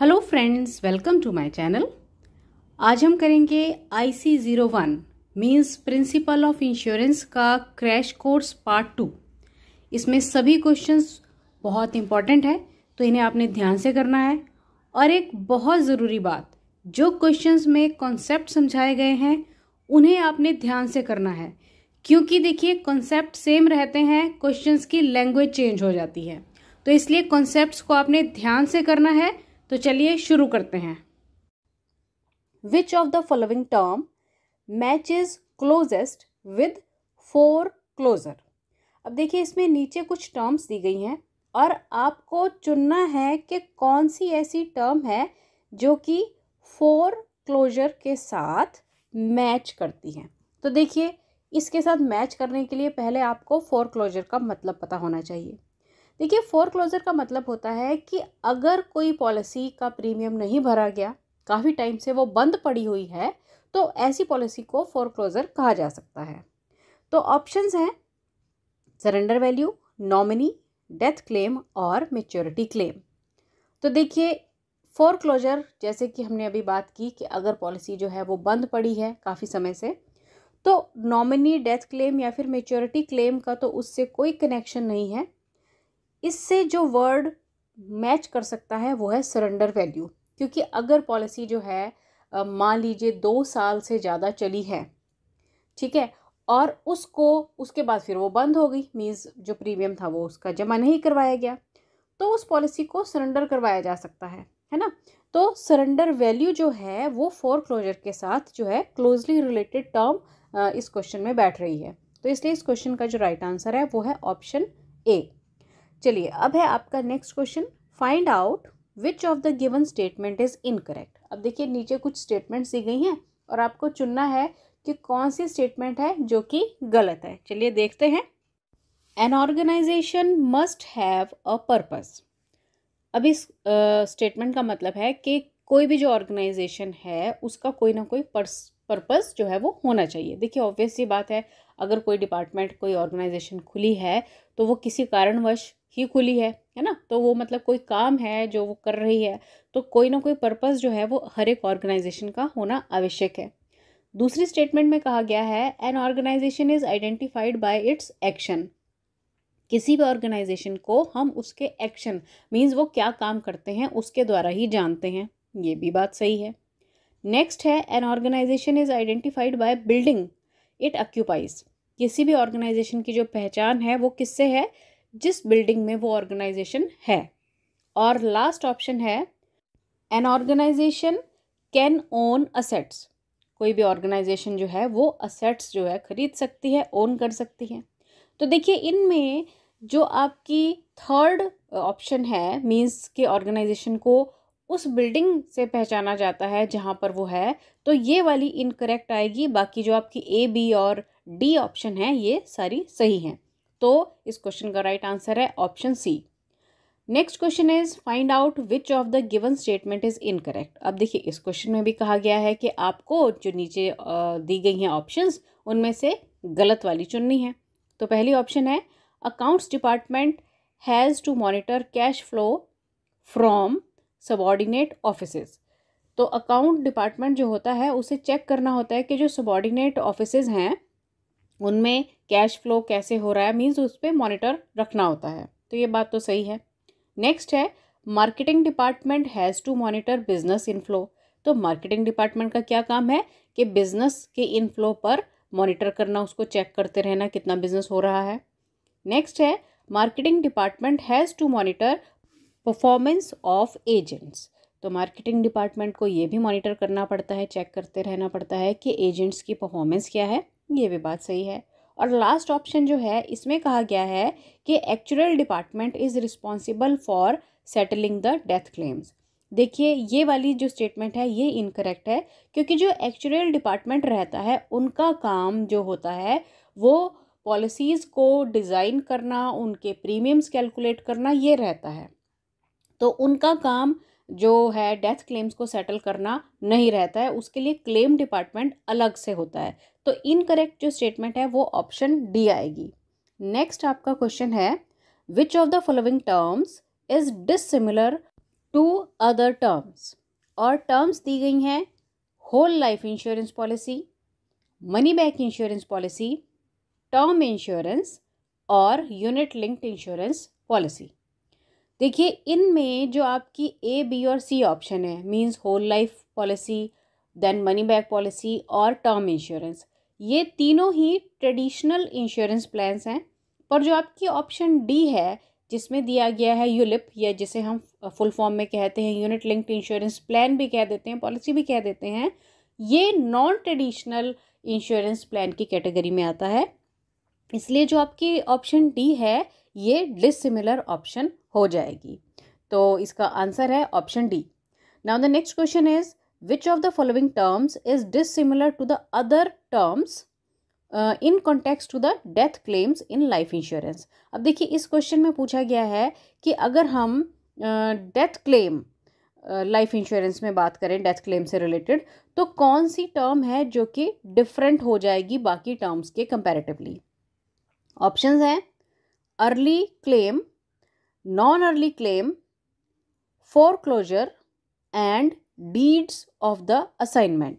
Hello friends welcome to my channel आज हम करेंगे I C zero one means principle of insurance का crash course part two इसमें सभी क्वेश्चंस बहुत इंपॉर्टेंट है तो इन्हें आपने ध्यान से करना है और एक बहुत ज़रूरी बात जो क्वेश्चंस में कॉन्सेप्ट समझाए गए हैं उन्हें आपने ध्यान से करना है क्योंकि देखिए कॉन्सेप्ट सेम रहते हैं क्वेश्चंस की लैंग्वेज चेंज हो जाती है तो इसलिए कॉन्सेप्ट्स को आपने ध्यान से करना है तो चलिए शुरू करते हैं which of the following term match is closest with foreclosure अब देखिए इसमें नीचे कुछ टर्म्स दी गई हैं और आपको चुनना है कि कौन सी ऐसी टर्म है जो कि फोर क्लोजर के साथ मैच करती है तो देखिए इसके साथ मैच करने के लिए पहले आपको फोर क्लोजर का मतलब पता होना चाहिए देखिए फोर क्लोज़र का मतलब होता है कि अगर कोई पॉलिसी का प्रीमियम नहीं भरा गया काफ़ी टाइम से वो बंद पड़ी हुई है तो ऐसी पॉलिसी को फोर क्लोज़र कहा जा सकता है तो ऑप्शंस हैं surrender value nominee death claim और मेच्योरिटी क्लेम तो देखिए फोर क्लोजर जैसे कि हमने अभी बात की कि अगर पॉलिसी जो है वो बंद पड़ी है काफ़ी समय से तो नॉमिनी डेथ क्लेम या फिर मेच्योरिटी क्लेम का तो उससे कोई कनेक्शन नहीं है इससे जो वर्ड मैच कर सकता है वो है सरेंडर वैल्यू क्योंकि अगर पॉलिसी जो है मान लीजिए दो साल से ज़्यादा चली है ठीक है और उसको उसके बाद फिर वो बंद हो गई मीन्स जो प्रीमियम था वो उसका जमा नहीं करवाया गया तो उस पॉलिसी को सरेंडर करवाया जा सकता है है ना तो सरेंडर वैल्यू जो है वो फोर क्लोजर के साथ जो है क्लोजली रिलेटेड टर्म इस क्वेश्चन में बैठ रही है तो इसलिए इस क्वेश्चन का जो राइट right आंसर है वो है ऑप्शन ए चलिए अब है आपका next question find out which of the given statement is incorrect अब देखिए नीचे कुछ स्टेटमेंट्स दी गई हैं और आपको चुनना है कि कौन सी स्टेटमेंट है जो कि गलत है चलिए देखते हैं an organization must have a purpose अब इस स्टेटमेंट uh, का मतलब है कि कोई भी जो ऑर्गेनाइजेशन है उसका कोई ना कोई पर्पस जो है वो होना चाहिए देखिए ऑब्वियस बात है अगर कोई डिपार्टमेंट कोई ऑर्गेनाइजेशन खुली है तो वो किसी कारणवश ही खुली है है ना तो वो मतलब कोई काम है जो वो कर रही है तो कोई ना कोई पर्पज़ जो है वो हर एक ऑर्गेनाइजेशन का होना आवश्यक है दूसरी स्टेटमेंट में कहा गया है an organization is identified by its action किसी भी ऑर्गेनाइजेशन को हम उसके एक्शन मीन्स वो क्या काम करते हैं उसके द्वारा ही जानते हैं ये भी बात सही है नेक्स्ट है an organization is identified by building it occupies किसी भी ऑर्गेनाइजेशन की जो पहचान है वो किससे है जिस बिल्डिंग में वो ऑर्गेनाइजेशन है और लास्ट ऑप्शन है an organization can own assets कोई भी ऑर्गेनाइजेशन जो है वो असेट्स जो है खरीद सकती है ओन कर सकती है तो देखिए इनमें जो आपकी थर्ड ऑप्शन है मीन्स के ऑर्गेनाइजेशन को उस बिल्डिंग से पहचाना जाता है जहाँ पर वो है तो ये वाली इनकरेक्ट आएगी बाकी जो आपकी ए बी और डी ऑप्शन है ये सारी सही हैं तो इस क्वेश्चन का राइट आंसर है option C next question is find out which of the given statement is incorrect अब देखिए इस क्वेश्चन में भी कहा गया है कि आपको जो नीचे दी गई हैं ऑप्शंस उनमें से गलत वाली चुननी है तो पहली ऑप्शन है accounts department has to monitor cash flow from subordinate office तो अकाउंट डिपार्टमेंट जो होता है उसे चेक करना होता है कि जो सबॉर्डिनेट ऑफिस हैं उनमें कैश फ्लो कैसे हो रहा है मीन्स उस पर मॉनिटर रखना होता है तो ये बात तो सही है नेक्स्ट है marketing department has to monitor business inflow तो मार्केटिंग डिपार्टमेंट का क्या काम है कि बिजनेस के इनफ्लो पर मॉनिटर करना उसको चेक करते रहना कितना बिजनेस हो रहा है नेक्स्ट है marketing department has to monitor performance of agents तो मार्केटिंग डिपार्टमेंट को ये भी मॉनिटर करना पड़ता है चेक करते रहना पड़ता है कि एजेंट्स की परफॉर्मेंस क्या है ये भी बात सही है और लास्ट ऑप्शन जो है इसमें कहा गया है कि actual department is responsible for settling the death claims देखिए ये वाली जो स्टेटमेंट है ये इनकरेक्ट है क्योंकि जो एक्चुअल डिपार्टमेंट रहता है उनका काम जो होता है वो पॉलिसीज़ को डिज़ाइन करना उनके प्रीमियम्स कैलकुलेट करना ये रहता है तो उनका काम जो है डेथ क्लेम्स को सेटल करना नहीं रहता है उसके लिए क्लेम डिपार्टमेंट अलग से होता है तो इनकरेक्ट जो स्टेटमेंट है वो ऑप्शन डी आएगी नेक्स्ट आपका क्वेश्चन है which of the following terms is dissimilar to other terms और टर्म्स दी गई हैं whole life insurance policy money back insurance policy term insurance और यूनिट लिंक्ड इंश्योरेंस पॉलिसी देखिए इनमें जो आपकी ए बी और सी ऑप्शन है means whole life policy then money back policy और टर्म इंश्योरेंस ये तीनों ही ट्रेडिशनल इंश्योरेंस प्लान्स हैं पर जो आपकी ऑप्शन डी है जिसमें दिया गया है यूलिप या जिसे हम फुल फॉर्म में कहते हैं यूनिट लिंक्ड इंश्योरेंस प्लान भी कह देते हैं पॉलिसी भी कह देते हैं ये नॉन ट्रेडिशनल इंश्योरेंस प्लान की कैटेगरी में आता है इसलिए जो आपकी ऑप्शन डी है ये डिसिमिलर ऑप्शन हो जाएगी तो इसका आंसर है option D now the next question is which of the following terms is dissimilar to the other terms in context to the death claims in life insurance अब देखिए इस क्वेश्चन में पूछा गया है कि अगर हम डेथ क्लेम लाइफ इंश्योरेंस में बात करें डेथ क्लेम से रिलेटेड तो कौन सी टर्म है जो कि डिफरेंट हो जाएगी बाकी टर्म्स के कंपैरेटिवली ऑप्शंस हैं early claim non early claim, foreclosure and deeds of the assignment.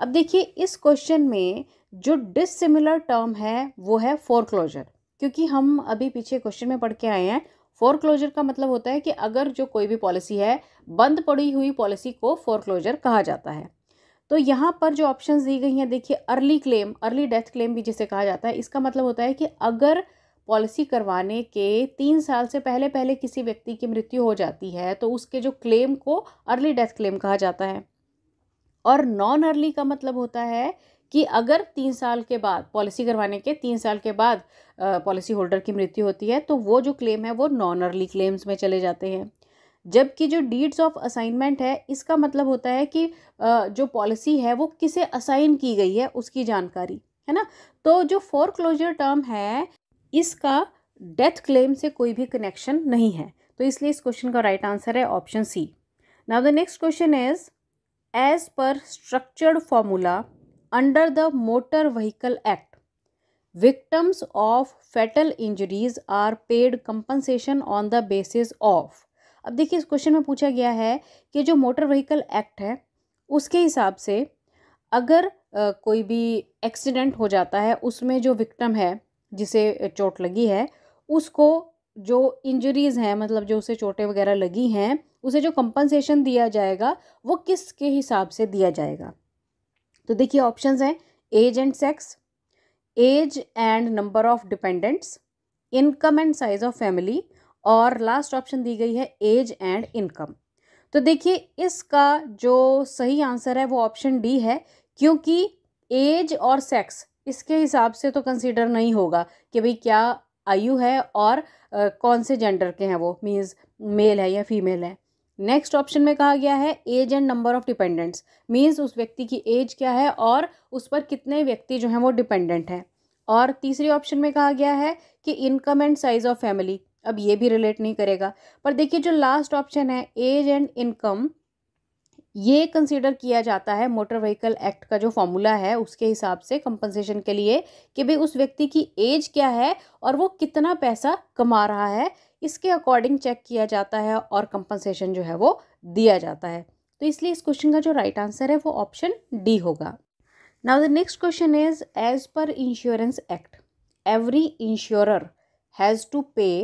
अब देखिए इस क्वेश्चन में जो डिसिमिलर टर्म है वो है फोरक्लोजर क्योंकि हम अभी पीछे क्वेश्चन में पढ़ के आए हैं फोरक्लोजर का मतलब होता है कि अगर जो कोई भी पॉलिसी है बंद पड़ी हुई पॉलिसी को फोरक्लोजर कहा जाता है तो यहाँ पर जो ऑप्शंस दी गई हैं देखिए early claim early death claim भी जिसे कहा जाता है इसका मतलब होता है कि अगर पॉलिसी करवाने के तीन साल से पहले पहले किसी व्यक्ति की मृत्यु हो जाती है तो उसके जो क्लेम को अर्ली डेथ क्लेम कहा जाता है और नॉन अर्ली का मतलब होता है कि अगर तीन साल के बाद पॉलिसी करवाने के तीन साल के बाद पॉलिसी होल्डर की मृत्यु होती है तो वो जो क्लेम है वो नॉन अर्ली क्लेम्स में चले जाते हैं जबकि जो डीड्स ऑफ असाइनमेंट है इसका मतलब होता है कि जो पॉलिसी है वो किसे असाइन की गई है उसकी जानकारी है ना तो जो फोर क्लोजर टर्म है इसका डेथ क्लेम से कोई भी कनेक्शन नहीं है तो इसलिए इस क्वेश्चन का राइट आंसर है option C now the next question is as per structured formula under the motor vehicle act victims of fatal injuries are paid compensation on the basis of अब देखिए इस क्वेश्चन में पूछा गया है कि जो मोटर व्हीकल एक्ट है उसके हिसाब से अगर आ, कोई भी एक्सीडेंट हो जाता है उसमें जो विक्टम है जिसे चोट लगी है उसको जो इंजरीज़ हैं मतलब जो उसे चोटें वगैरह लगी हैं उसे जो कंपनसेशन दिया जाएगा वो किस के हिसाब से दिया जाएगा तो देखिए ऑप्शंस हैं age and sex age and number of dependents income and size of family और लास्ट ऑप्शन दी गई है एज एंड इनकम तो देखिए इसका जो सही आंसर है वो ऑप्शन डी है क्योंकि एज और सेक्स इसके हिसाब से तो कंसिडर नहीं होगा कि भाई क्या आयु है और आ, कौन से जेंडर के हैं वो मीन्स मेल है या फीमेल है नेक्स्ट ऑप्शन में कहा गया है age and number of dependents means उस व्यक्ति की एज क्या है और उस पर कितने व्यक्ति जो हैं वो डिपेंडेंट हैं और तीसरी ऑप्शन में कहा गया है कि income and size of family अब ये भी रिलेट नहीं करेगा पर देखिए जो लास्ट ऑप्शन है एज एंड इनकम ये कंसिडर किया जाता है मोटर व्हीकल एक्ट का जो फॉर्मूला है उसके हिसाब से कंपनसेशन के लिए कि भाई उस व्यक्ति की एज क्या है और वो कितना पैसा कमा रहा है इसके अकॉर्डिंग चेक किया जाता है और कंपनसेशन जो है वो दिया जाता है तो इसलिए इस क्वेश्चन का जो राइट आंसर है वो ऑप्शन डी होगा now the next question is as per insurance act every insurer has to pay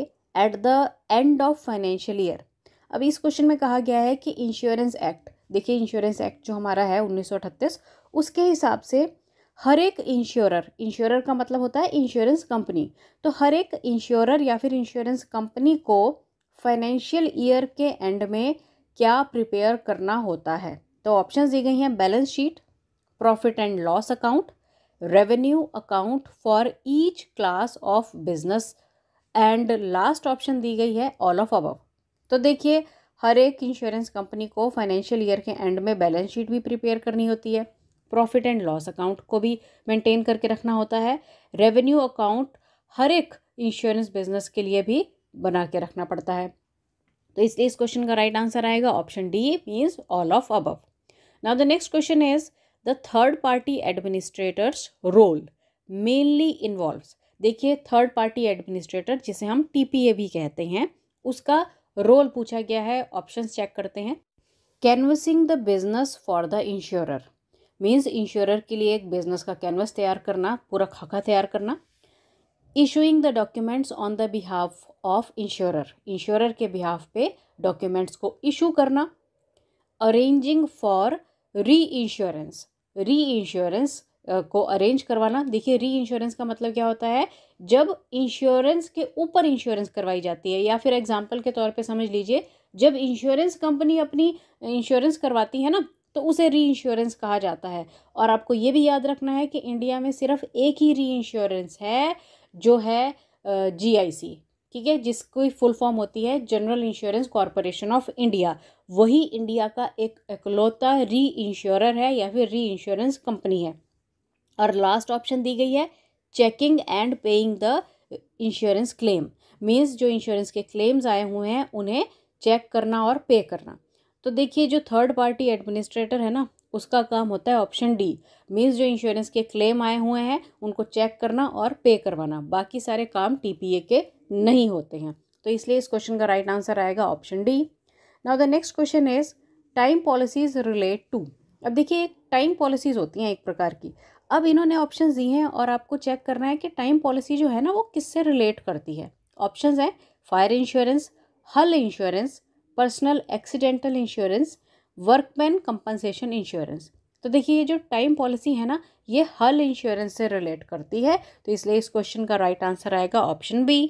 at the end of financial year अब इस क्वेश्चन में कहा गया है कि इंश्योरेंस एक्ट देखिए इंश्योरेंस एक्ट जो हमारा है उन्नीस उसके हिसाब से हर एक इंश्योरर इंश्योरर का मतलब होता है इंश्योरेंस कंपनी तो हर एक इंश्योरर या फिर इंश्योरेंस कंपनी को फाइनेंशियल ईयर के एंड में क्या प्रिपेयर करना होता है तो ऑप्शंस दी गई हैं balance sheet profit and loss account revenue account for each class of business and last option दी गई है ऑल ऑफ अबव तो देखिए हर एक इंश्योरेंस कंपनी को फाइनेंशियल ईयर के एंड में बैलेंस शीट भी प्रिपेयर करनी होती है प्रॉफिट एंड लॉस अकाउंट को भी मेंटेन करके रखना होता है रेवेन्यू अकाउंट हर एक इंश्योरेंस बिजनेस के लिए भी बना के रखना पड़ता है तो इसलिए इस क्वेश्चन का राइट आंसर आएगा option D means all of above now the next question is the third party administrators role mainly involve देखिए थर्ड पार्टी एडमिनिस्ट्रेटर जिसे हम टी भी कहते हैं उसका रोल पूछा गया है ऑप्शन चेक करते हैं canvassing the business for the insurer means insurer के लिए एक बिजनेस का कैनवस तैयार करना पूरा खाका तैयार करना issuing the documents on the behalf of insurer insurer के बिहाफ पे डॉक्यूमेंट्स को इशू करना arranging for reinsurance reinsurance को अरेंज करवाना देखिए री इंश्योरेंस का मतलब क्या होता है जब इंश्योरेंस के ऊपर इंश्योरेंस करवाई जाती है या फिर एग्जाम्पल के तौर पर समझ लीजिए जब इंश्योरेंस कंपनी अपनी इंश्योरेंस करवाती है ना तो उसे री इंश्योरेंस कहा जाता है और आपको ये भी याद रखना है कि इंडिया में सिर्फ एक ही री इंश्योरेंस है जो है जी आई सी ठीक है जिसकी फुल फॉर्म होती है general insurance corporation of India वही इंडिया का एक इकलौता री इंश्योरर है या फिर री इंश्योरेंस कंपनी है और लास्ट ऑप्शन दी गई है checking and paying the insurance claim means जो इंश्योरेंस के क्लेम्स आए हुए हैं उन्हें चेक करना और पे करना तो देखिए जो थर्ड पार्टी एडमिनिस्ट्रेटर है ना उसका काम होता है ऑप्शन डी मीन्स जो इंश्योरेंस के क्लेम आए हुए हैं उनको चेक करना और पे करवाना बाकी सारे काम टीपीए के नहीं होते हैं तो इसलिए इस क्वेश्चन का राइट आंसर आएगा option D now the next question is time policies relate to अब देखिए टाइम पॉलिसीज होती हैं एक प्रकार की अब इन्होंने ऑप्शन दिए हैं और आपको चेक करना है कि टाइम पॉलिसी जो है ना वो किससे रिलेट करती है ऑप्शन हैं fire insurance hull insurance personal accidental insurance workman compensation insurance तो देखिए ये जो टाइम पॉलिसी है ना ये हल इंश्योरेंस से रिलेट करती है तो इसलिए इस क्वेश्चन का राइट आंसर आएगा ऑप्शन बी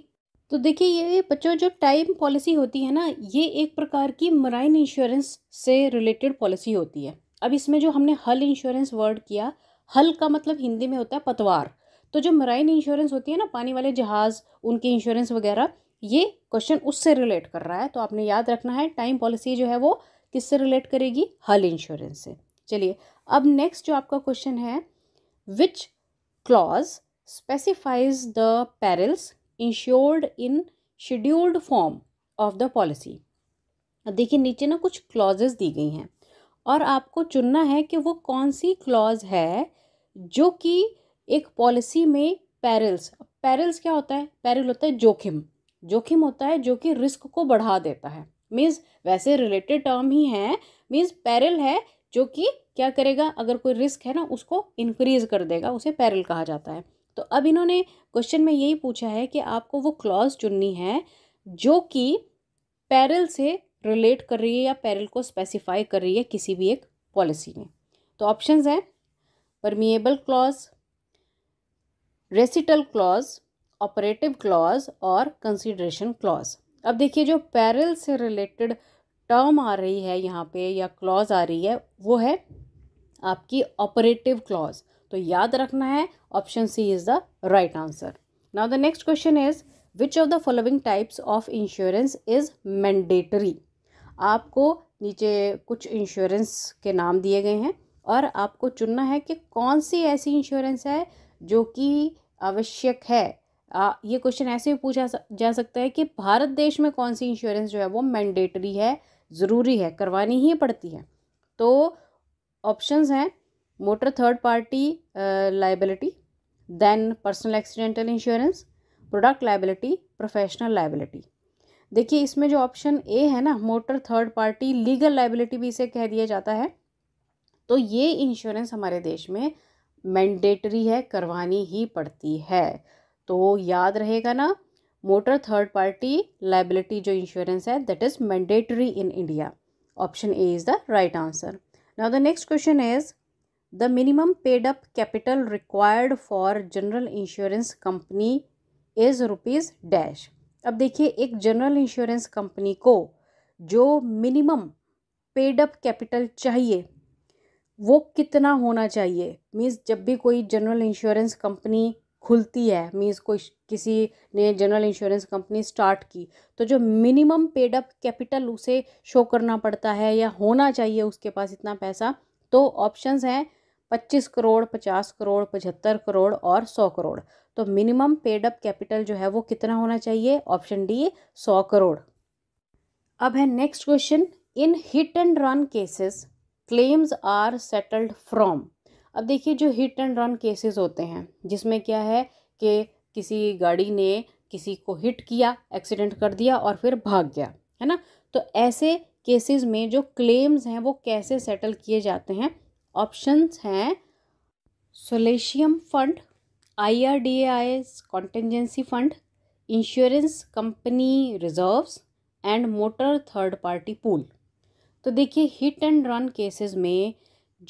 तो देखिए ये बच्चों जो टाइम पॉलिसी होती है ना ये एक प्रकार की मराइन इंश्योरेंस से रिलेटेड पॉलिसी होती है अब इसमें जो हमने हल इंश्योरेंस वर्ड किया हल का मतलब हिंदी में होता है पतवार तो जो मराइन इंश्योरेंस होती है ना पानी वाले जहाज़ उनके इंश्योरेंस वगैरह ये क्वेश्चन उससे रिलेट कर रहा है तो आपने याद रखना है टाइम पॉलिसी जो है वो किससे रिलेट करेगी हल इंश्योरेंस से चलिए अब नेक्स्ट जो आपका क्वेश्चन है which clause specifies the perils insured in scheduled form of the policy देखिए नीचे ना कुछ क्लॉजेज दी गई हैं और आपको चुनना है कि वो कौन सी क्लॉज है जो कि एक पॉलिसी में पैरल्स पैरल्स क्या होता है पैरल होता है जोखिम जोखिम होता है जो कि रिस्क को बढ़ा देता है मीन्स वैसे रिलेटेड टर्म ही है मीन्स पैरल है जो कि क्या करेगा अगर कोई रिस्क है ना उसको इंक्रीज कर देगा उसे पैरल कहा जाता है तो अब इन्होंने क्वेश्चन में यही पूछा है कि आपको वो क्लॉज चुननी है जो कि पैरल से रिलेट कर रही है या पैरल को स्पेसिफाई कर रही है किसी भी एक पॉलिसी में तो ऑप्शंस हैं preamble clause recital clause operative clause और कंसिड्रेशन क्लॉज अब देखिए जो पैरल से रिलेटेड टर्म आ रही है यहाँ पे या क्लॉज आ रही है वो है आपकी ऑपरेटिव क्लॉज तो याद रखना है option C is the right answer now the next question is which of the following types of insurance is mandatory आपको नीचे कुछ इंश्योरेंस के नाम दिए गए हैं और आपको चुनना है कि कौन सी ऐसी इंश्योरेंस है जो कि आवश्यक है आ, ये क्वेश्चन ऐसे भी पूछा जा सकता है कि भारत देश में कौन सी इंश्योरेंस जो है वो मैंडेटरी है ज़रूरी है करवानी ही पड़ती है तो ऑप्शंस हैं motor third party liability then personal accidental insurance product liability professional liability देखिए इसमें जो ऑप्शन ए है ना motor third party legal liability भी इसे कह दिया जाता है तो ये इंश्योरेंस हमारे देश में मैंडेटरी है करवानी ही पड़ती है तो याद रहेगा ना मोटर थर्ड पार्टी लाइबिलिटी जो इंश्योरेंस है that is mandatory in India option A is the right answer now the next question is the minimum paid up capital required for general insurance company is rupees dash अब देखिए एक general insurance company को जो minimum paid up capital चाहिए वो कितना होना चाहिए मीन्स जब भी कोई जनरल इंश्योरेंस कंपनी खुलती है मीन्स कोई किसी ने जनरल इंश्योरेंस कंपनी स्टार्ट की तो जो मिनिमम पेडअप कैपिटल उसे शो करना पड़ता है या होना चाहिए उसके पास इतना पैसा तो ऑप्शंस हैं पच्चीस करोड़ पचास करोड़ पचहत्तर करोड़ और सौ करोड़ तो मिनिमम पेड अप कैपिटल जो है वो कितना होना चाहिए ऑप्शन डी सौ करोड़ अब है next question in hit and run cases claims are settled from अब देखिए जो हिट एंड रन केसेस होते हैं जिसमें क्या है कि किसी गाड़ी ने किसी को हिट किया एक्सीडेंट कर दिया और फिर भाग गया है ना तो ऐसे केसेस में जो क्लेम्स हैं वो कैसे सेटल किए जाते हैं ऑप्शंस हैं solatium fund I R D A I reserves contingency fund insurance company reserves and motor third party pool तो देखिए हिट एंड रन केसेस में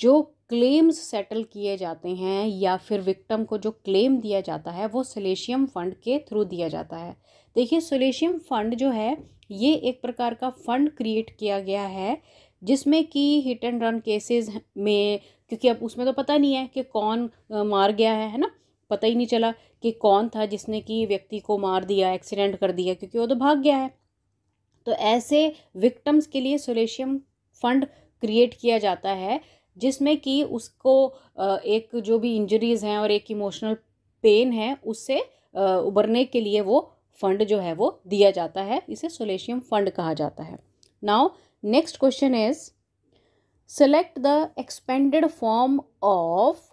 जो क्लेम्स सेटल किए जाते हैं या फिर विक्टम को जो क्लेम दिया जाता है वो सोलेशियम फंड के थ्रू दिया जाता है देखिए सोलेशियम फंड जो है ये एक प्रकार का फंड क्रिएट किया गया है जिसमें कि हिट एंड रन केसेस में क्योंकि अब उसमें तो पता नहीं है कि कौन मार गया है है ना पता ही नहीं चला कि कौन था जिसने कि व्यक्ति को मार दिया एक्सीडेंट कर दिया क्योंकि वो तो भाग गया है तो ऐसे विक्टम्स के लिए सोलेशियम फंड क्रिएट किया जाता है जिसमें कि उसको एक जो भी इंजरीज हैं और एक इमोशनल पेन है उससे उबरने के लिए वो फंड जो है वो दिया जाता है इसे सोलेशियम फंड कहा जाता है now next question is select the expanded form of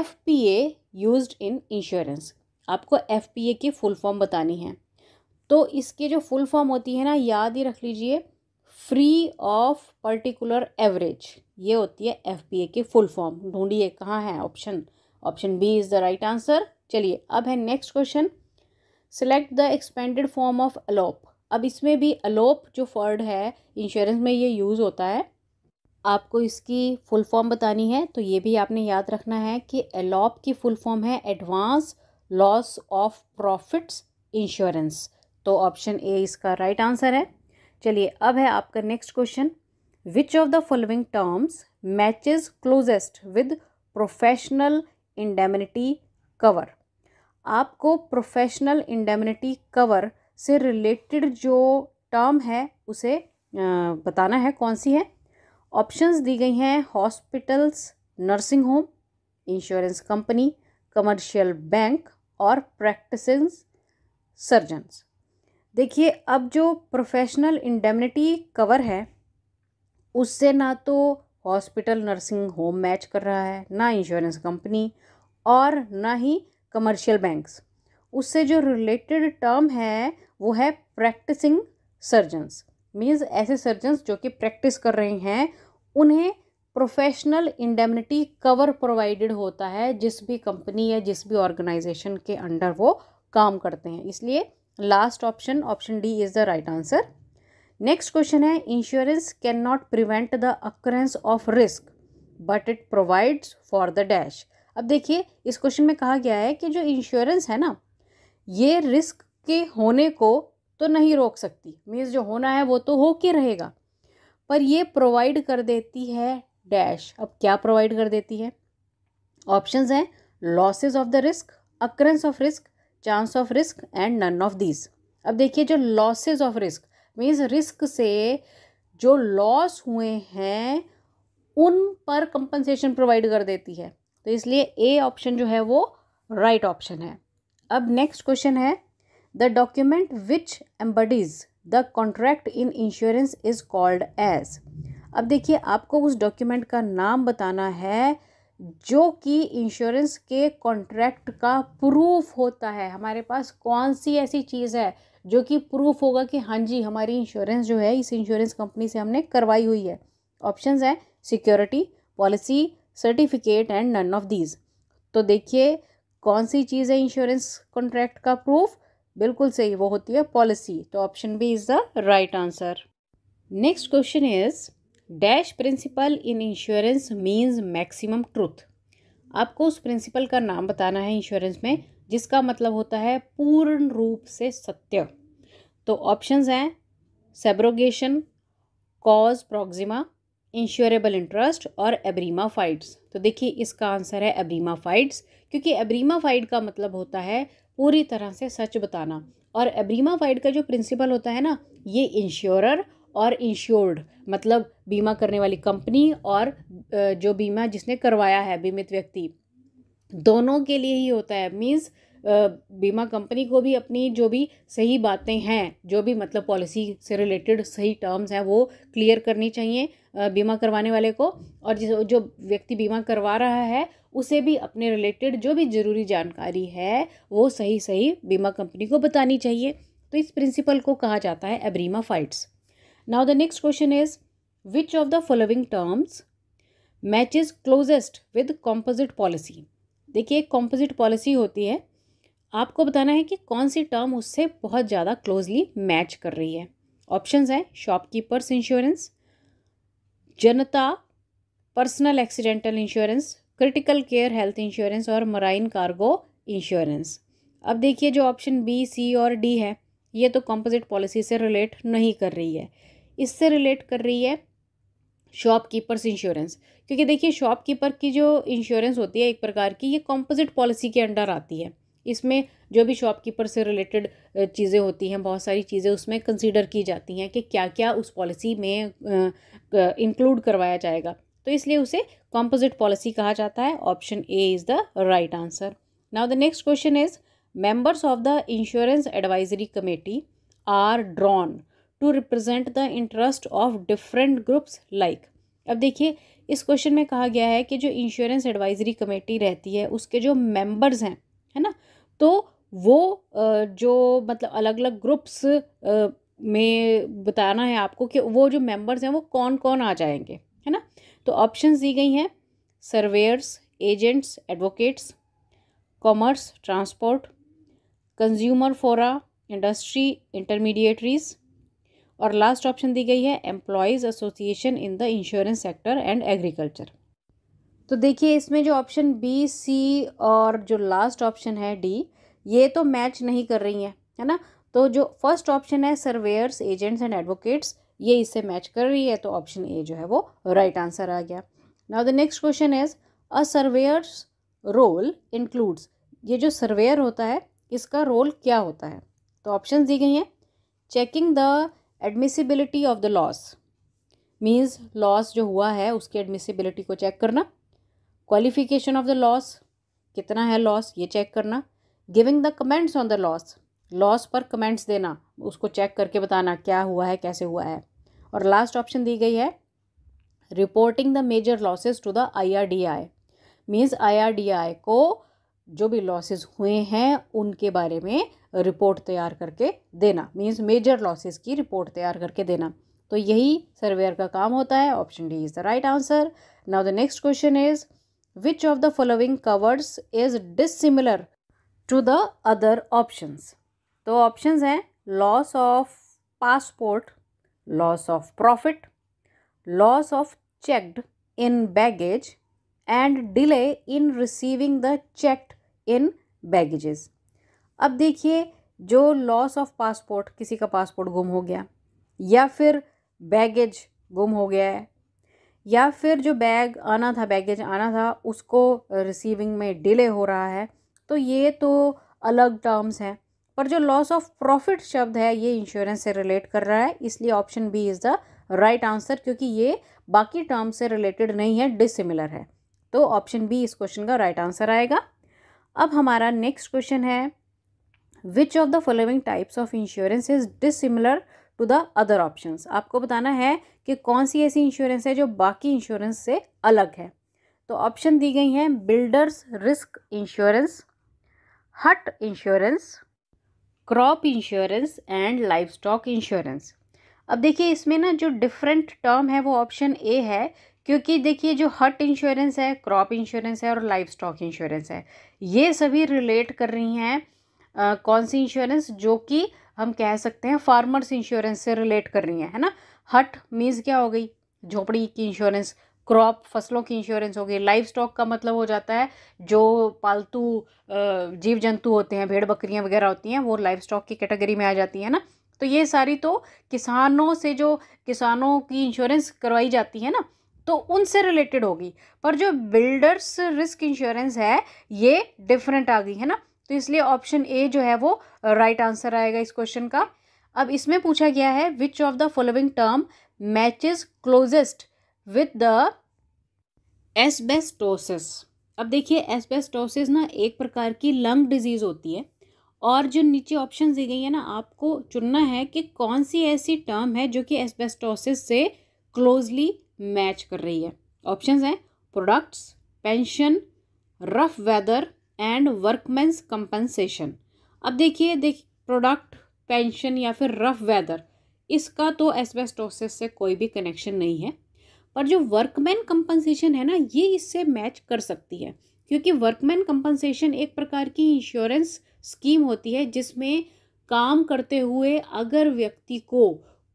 F P A use in insurance आपको एफ पी ए की फुल फॉर्म बतानी है तो इसके जो फुल फॉर्म होती है ना याद ही रख लीजिए फ्री ऑफ पर्टिकुलर एवरेज ये होती है एफ पी ए की फुल फॉर्म ढूंढिए कहाँ है option option B is the right answer चलिए अब है next question select the expanded form of ALOP अब इसमें भी अलोप जो फर्ड है इंश्योरेंस में ये यूज़ होता है आपको इसकी फुल फॉर्म बतानी है तो ये भी आपने याद रखना है कि एलॉप की फुल फॉर्म है advance loss of profits insurance तो ऑप्शन ए इसका राइट right आंसर है चलिए अब है आपका next question which of the following terms matches closest with professional indemnity cover आपको प्रोफेशनल इंडेमिनिटी कवर से रिलेटेड जो टर्म है उसे बताना है कौन सी है ऑप्शंस दी गई हैं hospitals nursing home insurance company commercial bank और प्रैक्टिस सर्जन्स देखिए अब जो प्रोफेशनल इंडेमनिटी कवर है उससे ना तो हॉस्पिटल नर्सिंग होम मैच कर रहा है ना इंश्योरेंस कंपनी और ना ही कमर्शियल बैंक्स उससे जो रिलेटेड टर्म है वो है प्रैक्टिसिंग सर्जन्स मीन्स ऐसे सर्जन्स जो कि प्रैक्टिस कर रहे हैं उन्हें प्रोफेशनल इंडेमनिटी कवर प्रोवाइडेड होता है जिस भी कंपनी या जिस भी ऑर्गेनाइजेशन के अंडर वो काम करते हैं इसलिए last option option D is the right answer next question है insurance can not prevent the occurrence of risk but it provides for the dash अब देखिए इस क्वेश्चन में कहा गया है कि जो इंश्योरेंस है ना ये रिस्क के होने को तो नहीं रोक सकती मीन्स जो होना है वो तो हो के रहेगा पर ये प्रोवाइड कर देती है डैश अब क्या प्रोवाइड कर देती है ऑप्शंस हैं losses of the risk occurrence of risk chance of risk and none of these अब देखिए जो losses of risk means risk से जो लॉस हुए हैं उन पर कंपनसेशन प्रोवाइड कर देती है तो इसलिए ए ऑप्शन जो है वो राइट right ऑप्शन है अब नेक्स्ट क्वेश्चन है the document which embodies the contract in insurance is called as अब देखिए आपको उस डॉक्यूमेंट का नाम बताना है जो कि इंश्योरेंस के कॉन्ट्रैक्ट का प्रूफ होता है हमारे पास कौन सी ऐसी चीज़ है जो कि प्रूफ होगा कि हाँ जी हमारी इंश्योरेंस जो है इस इंश्योरेंस कंपनी से हमने करवाई हुई है ऑप्शंस हैं security policy certificate and none of these तो देखिए कौन सी चीज़ है इंश्योरेंस कॉन्ट्रैक्ट का प्रूफ बिल्कुल सही वो होती है पॉलिसी तो option B is the right answer next question is dash principle in insurance means maximum truth आपको उस प्रिंसिपल का नाम बताना है इंश्योरेंस में जिसका मतलब होता है पूर्ण रूप से सत्य तो ऑप्शंस हैं subrogation causa proxima insurable interest और एब्रीमा फाइट्स तो देखिए इसका आंसर है एब्रीमा फाइट्स क्योंकि एब्रीमा फाइट का मतलब होता है पूरी तरह से सच बताना और एब्रीमा वाइड का जो प्रिंसिपल होता है ना ये इंश्योरर और इंश्योर्ड मतलब बीमा करने वाली कंपनी और जो बीमा जिसने करवाया है बीमित व्यक्ति दोनों के लिए ही होता है मीन्स बीमा कंपनी को भी अपनी जो भी सही बातें हैं जो भी मतलब पॉलिसी से रिलेटेड सही टर्म्स हैं वो क्लियर करनी चाहिए बीमा करवाने वाले को और जिस जो व्यक्ति बीमा करवा रहा है उसे भी अपने रिलेटेड जो भी ज़रूरी जानकारी है वो सही सही बीमा कंपनी को बतानी चाहिए तो इस प्रिंसिपल को कहा जाता है uberrima fides now the next question is which of the following terms match is closest with composite policy देखिए एक कॉम्पोजिट पॉलिसी होती है आपको बताना है कि कौन सी टर्म उससे बहुत ज़्यादा क्लोजली मैच कर रही है ऑप्शंस हैं shopkeepers insurance Janata personal accidental insurance critical care health insurance और मराइन कार्गो इंश्योरेंस अब देखिए जो ऑप्शन बी सी और डी है ये तो कॉम्पोजिट पॉलिसी से रिलेट नहीं कर रही है इससे रिलेट कर रही है शॉपकीपर्स इंश्योरेंस क्योंकि देखिए शॉपकीपर की जो इंश्योरेंस होती है एक प्रकार की ये कॉम्पोजिट पॉलिसी के अंडर आती है इसमें जो भी शॉपकीपर से रिलेटेड चीज़ें होती हैं बहुत सारी चीज़ें उसमें कंसीडर की जाती हैं कि क्या क्या उस पॉलिसी में इंक्लूड करवाया जाएगा तो इसलिए उसे कॉम्पोजिट पॉलिसी कहा जाता है option A is the right answer now the next question is members of the insurance advisory committee are drawn to represent the interest of different groups like अब देखिए इस क्वेश्चन में कहा गया है कि जो इंश्योरेंस एडवाइजरी कमेटी रहती है उसके जो मेंबर्स हैं है ना तो वो जो मतलब अलग अलग ग्रुप्स में बताना है आपको कि वो जो मेंबर्स हैं वो कौन कौन आ जाएंगे तो ऑप्शंस दी गई हैं surveyors agents advocates commerce transport consumer fora industry intermediaries और लास्ट ऑप्शन दी गई है employees association in the insurance sector and agriculture तो देखिए इसमें जो ऑप्शन बी सी और जो लास्ट ऑप्शन है डी ये तो मैच नहीं कर रही हैं है ना तो जो फर्स्ट ऑप्शन है सर्वेयर्स एजेंट्स एंड एडवोकेट्स ये इससे मैच कर रही है तो ऑप्शन ए जो है वो राइट right आंसर आ गया now the next question is a surveyor's role includes ये जो सर्वेयर होता है इसका रोल क्या होता है तो ऑप्शन दी गई हैं checking the admissibility of the loss means loss जो हुआ है उसकी एडमिसिबिलिटी को चेक करना क्वालिफिकेशन ऑफ द लॉस कितना है लॉस ये चेक करना giving the comments on the loss loss पर कमेंट्स देना उसको चेक करके बताना क्या हुआ है कैसे हुआ है और लास्ट ऑप्शन दी गई है reporting the major losses to the I R D I means I R D I को जो भी लॉसेज हुए हैं उनके बारे में रिपोर्ट तैयार करके देना मीन्स मेजर लॉसेज की रिपोर्ट तैयार करके देना तो यही सर्वेयर का काम होता है option D is the right answer now the next question is which of the following covers is dissimilar to the other options तो ऑप्शंस हैं loss of passport loss of profit loss of checked in baggage and delay in receiving the checked in baggages अब देखिए जो loss of passport किसी का passport गुम हो गया या फिर बैगेज गुम हो गया है या फिर जो बैग आना था बैगेज आना था उसको रिसीविंग में डिले हो रहा है तो ये तो अलग टर्म्स हैं पर जो लॉस ऑफ प्रॉफिट शब्द है ये इंश्योरेंस से रिलेट कर रहा है इसलिए option B is the right answer क्योंकि ये बाकी टर्म से रिलेटेड नहीं है डिसिमिलर है तो ऑप्शन बी इस क्वेश्चन का राइट right आंसर आएगा अब हमारा नेक्स्ट क्वेश्चन है which of the following types of insurance is dissimilar to the other option आपको बताना है कि कौन सी ऐसी इंश्योरेंस है जो बाकी इंश्योरेंस से अलग है तो ऑप्शन दी गई हैं builders risk insurance hut insurance crop insurance and life stock insurance अब देखिए इसमें ना जो डिफरेंट टर्म है वो ऑप्शन ए है क्योंकि देखिए जो हट इंश्योरेंस है क्रॉप इंश्योरेंस है और लाइफ स्टॉक इंश्योरेंस है ये सभी रिलेट कर रही हैं कौन सी इंश्योरेंस जो कि हम कह सकते हैं फार्मर्स इंश्योरेंस से रिलेट कर रही हैं है ना हट मीन्स क्या हो गई झोपड़ी की इंश्योरेंस क्रॉप फसलों की इंश्योरेंस हो गई लाइफ स्टॉक का मतलब हो जाता है जो पालतू जीव जंतु होते हैं भेड़ बकरियां वगैरह होती हैं वो लाइफ स्टॉक की कैटेगरी में आ जाती हैं ना तो ये सारी तो किसानों से जो किसानों की इंश्योरेंस करवाई जाती है ना तो उनसे रिलेटेड होगी पर जो बिल्डर्स रिस्क इंश्योरेंस है ये डिफरेंट आ गई है ना तो इसलिए ऑप्शन ए जो है वो राइट right आंसर आएगा इस क्वेश्चन का अब इसमें पूछा गया है which of the following term matches closest with the asbestosis अब देखिए एसबेस्टोसिस ना एक प्रकार की लंग डिजीज़ होती है और जो नीचे ऑप्शन दी गई है ना आपको चुनना है कि कौन सी ऐसी टर्म है जो कि एसबेस्टोसिस से क्लोजली मैच कर रही है ऑप्शन हैं products pension rough weather and workmen's compensation अब देखिए देख प्रोडक्ट पेंशन या फिर रफ वेदर इसका तो एसबेस्टोसिस से कोई भी कनेक्शन नहीं है पर जो वर्कमैन कंपनसेशन है ना ये इससे मैच कर सकती है क्योंकि वर्कमैन कंपनसेशन एक प्रकार की इंश्योरेंस स्कीम होती है जिसमें काम करते हुए अगर व्यक्ति को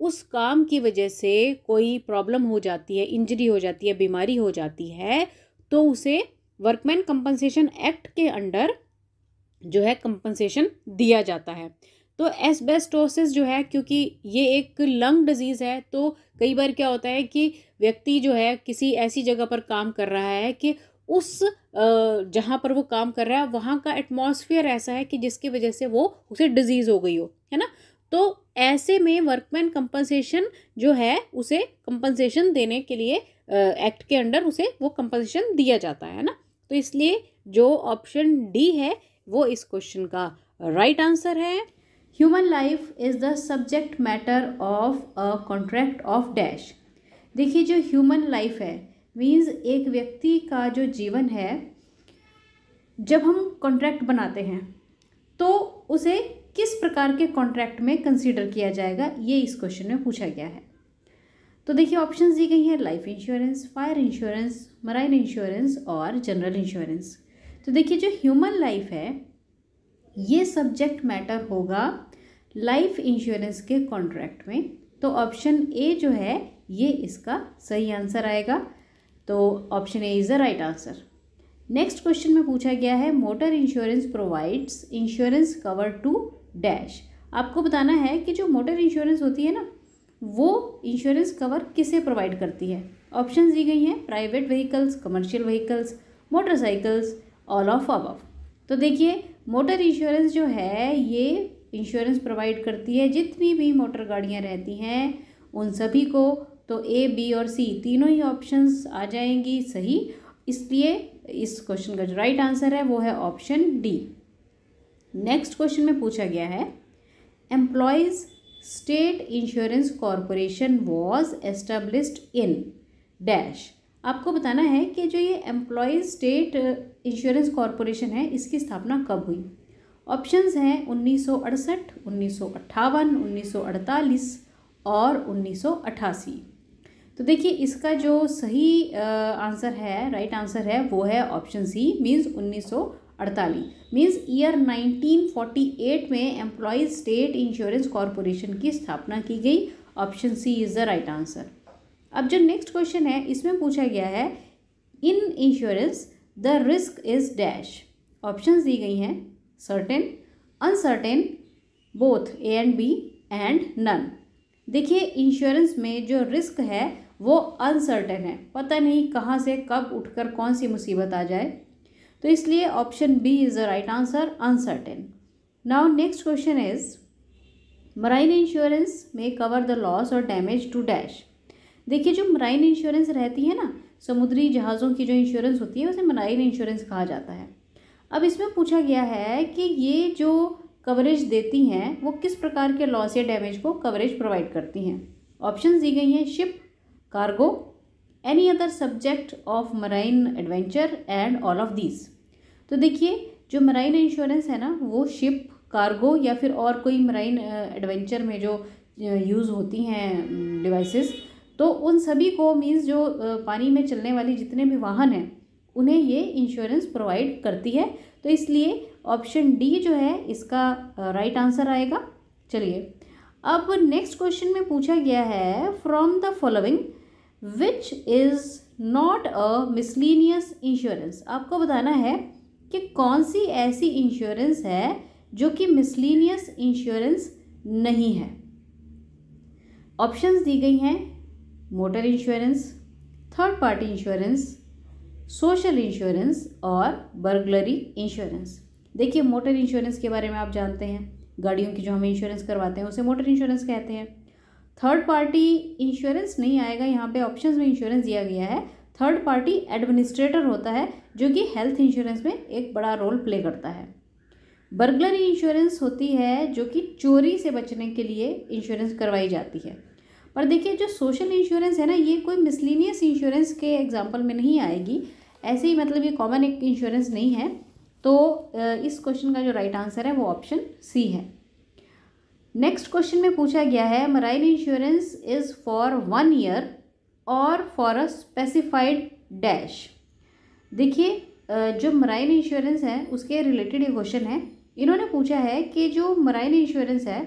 उस काम की वजह से कोई प्रॉब्लम हो जाती है इंजरी हो जाती है बीमारी हो जाती है तो उसे वर्कमैन कंपनसेशन एक्ट के अंडर जो है कंपनसेशन दिया जाता है तो एसबेस्टोसिस जो है क्योंकि ये एक लंग डिजीज़ है तो कई बार क्या होता है कि व्यक्ति जो है किसी ऐसी जगह पर काम कर रहा है कि उस जहाँ पर वो काम कर रहा है वहाँ का एटमॉस्फेयर ऐसा है कि जिसकी वजह से वो उसे डिजीज़ हो गई हो है ना तो ऐसे में वर्कमैन कंपनसेशन जो है उसे कंपनसेशन देने के लिए एक्ट के अंडर उसे वो कंपनसेशन दिया जाता है ना तो इसलिए जो ऑप्शन डी है वो इस क्वेश्चन का राइट right आंसर है human life is the subject matter of a contract of dash देखिए जो ह्यूमन लाइफ है मीन्स एक व्यक्ति का जो जीवन है जब हम कॉन्ट्रैक्ट बनाते हैं तो उसे किस प्रकार के कॉन्ट्रैक्ट में कंसीडर किया जाएगा ये इस क्वेश्चन में पूछा गया है तो देखिए ऑप्शंस दी गई हैं life insurance fire insurance marine insurance और जनरल इंश्योरेंस तो देखिए जो ह्यूमन लाइफ है ये सब्जेक्ट मैटर होगा लाइफ इंश्योरेंस के कॉन्ट्रैक्ट में तो ऑप्शन ए जो है ये इसका सही आंसर आएगा तो option A is the right answer next question में पूछा गया है motor insurance provides insurance cover to dash आपको बताना है कि जो मोटर इंश्योरेंस होती है ना वो इंश्योरेंस कवर किसे प्रोवाइड करती है ऑप्शन दी गई हैं private vehicles commercial vehicles motorcycles all of अब तो देखिए मोटर इंश्योरेंस जो है ये इंश्योरेंस प्रोवाइड करती है जितनी भी मोटर गाड़ियाँ रहती हैं उन सभी को तो ए बी और सी तीनों ही ऑप्शंस आ जाएंगी सही इसलिए इस क्वेश्चन का जो राइट आंसर है वो है ऑप्शन डी नेक्स्ट क्वेश्चन में पूछा गया है employees state insurance corporation was established in dash आपको बताना है कि जो ये एम्प्लॉयज़ स्टेट इंश्योरेंस कॉरपोरेशन है इसकी स्थापना कब हुई ऑप्शंस हैं 1968, 1958, 1948 और 1988 तो देखिए इसका जो सही आंसर है राइट आंसर है वो है option C means 1948 means year 1948 में एम्प्लॉयज़ स्टेट इंश्योरेंस कॉरपोरेशन की स्थापना की गई option C is the right answer अब जो नेक्स्ट क्वेश्चन है इसमें पूछा गया है in insurance the risk is dash options दी गई हैं certain uncertain both A and B and none देखिए इंश्योरेंस में जो रिस्क है वो अनसर्टेन है पता नहीं कहाँ से कब उठकर कौन सी मुसीबत आ जाए तो इसलिए option B is the right answer uncertain now next question is marine insurance में कवर द लॉस और डैमेज टू डैश देखिए जो मराइन इंश्योरेंस रहती है ना समुद्री जहाज़ों की जो इंश्योरेंस होती है उसे मराइन इंश्योरेंस कहा जाता है अब इसमें पूछा गया है कि ये जो कवरेज देती हैं वो किस प्रकार के लॉस या डैमेज को कवरेज प्रोवाइड करती हैं ऑप्शन दी गई हैं ship cargo any other subject of marine adventure and all of these तो देखिए जो मराइन इंश्योरेंस है ना वो शिप कार्गो या फिर और कोई मराइन एडवेंचर में जो यूज़ होती हैं डिवाइसेस तो उन सभी को मीन्स जो पानी में चलने वाली जितने भी वाहन हैं उन्हें ये इंश्योरेंस प्रोवाइड करती है तो इसलिए ऑप्शन डी जो है इसका राइट आंसर आएगा चलिए अब नेक्स्ट क्वेश्चन में पूछा गया है from the following which is not a miscellaneous insurance आपको बताना है कि कौन सी ऐसी इंश्योरेंस है जो कि मिसलिनियस इंश्योरेंस नहीं है ऑप्शंस दी गई हैं motor insurance third party insurance social insurance और बर्गलरी इंश्योरेंस देखिए मोटर इंश्योरेंस के बारे में आप जानते हैं गाड़ियों की जो हम इंश्योरेंस करवाते हैं उसे मोटर इंश्योरेंस कहते हैं थर्ड पार्टी इंश्योरेंस नहीं आएगा यहाँ पे ऑप्शंस में इंश्योरेंस दिया गया है थर्ड पार्टी एडमिनिस्ट्रेटर होता है जो कि हेल्थ इंश्योरेंस में एक बड़ा रोल प्ले करता है बर्गलरी इंश्योरेंस होती है जो कि चोरी से बचने के लिए इंश्योरेंस करवाई जाती है पर देखिए जो सोशल इंश्योरेंस है ना ये कोई मिसलिनियस इंश्योरेंस के एग्जाम्पल में नहीं आएगी ऐसे ही मतलब ये कॉमन एक इंश्योरेंस नहीं है तो इस क्वेश्चन का जो राइट right आंसर है वो ऑप्शन सी है नेक्स्ट क्वेश्चन में पूछा गया है marine insurance is for one year और फॉर अ स्पेसिफाइड डैश देखिए जो मराइन इंश्योरेंस है उसके रिलेटेड ये क्वेश्चन है इन्होंने पूछा है कि जो मराइन इंश्योरेंस है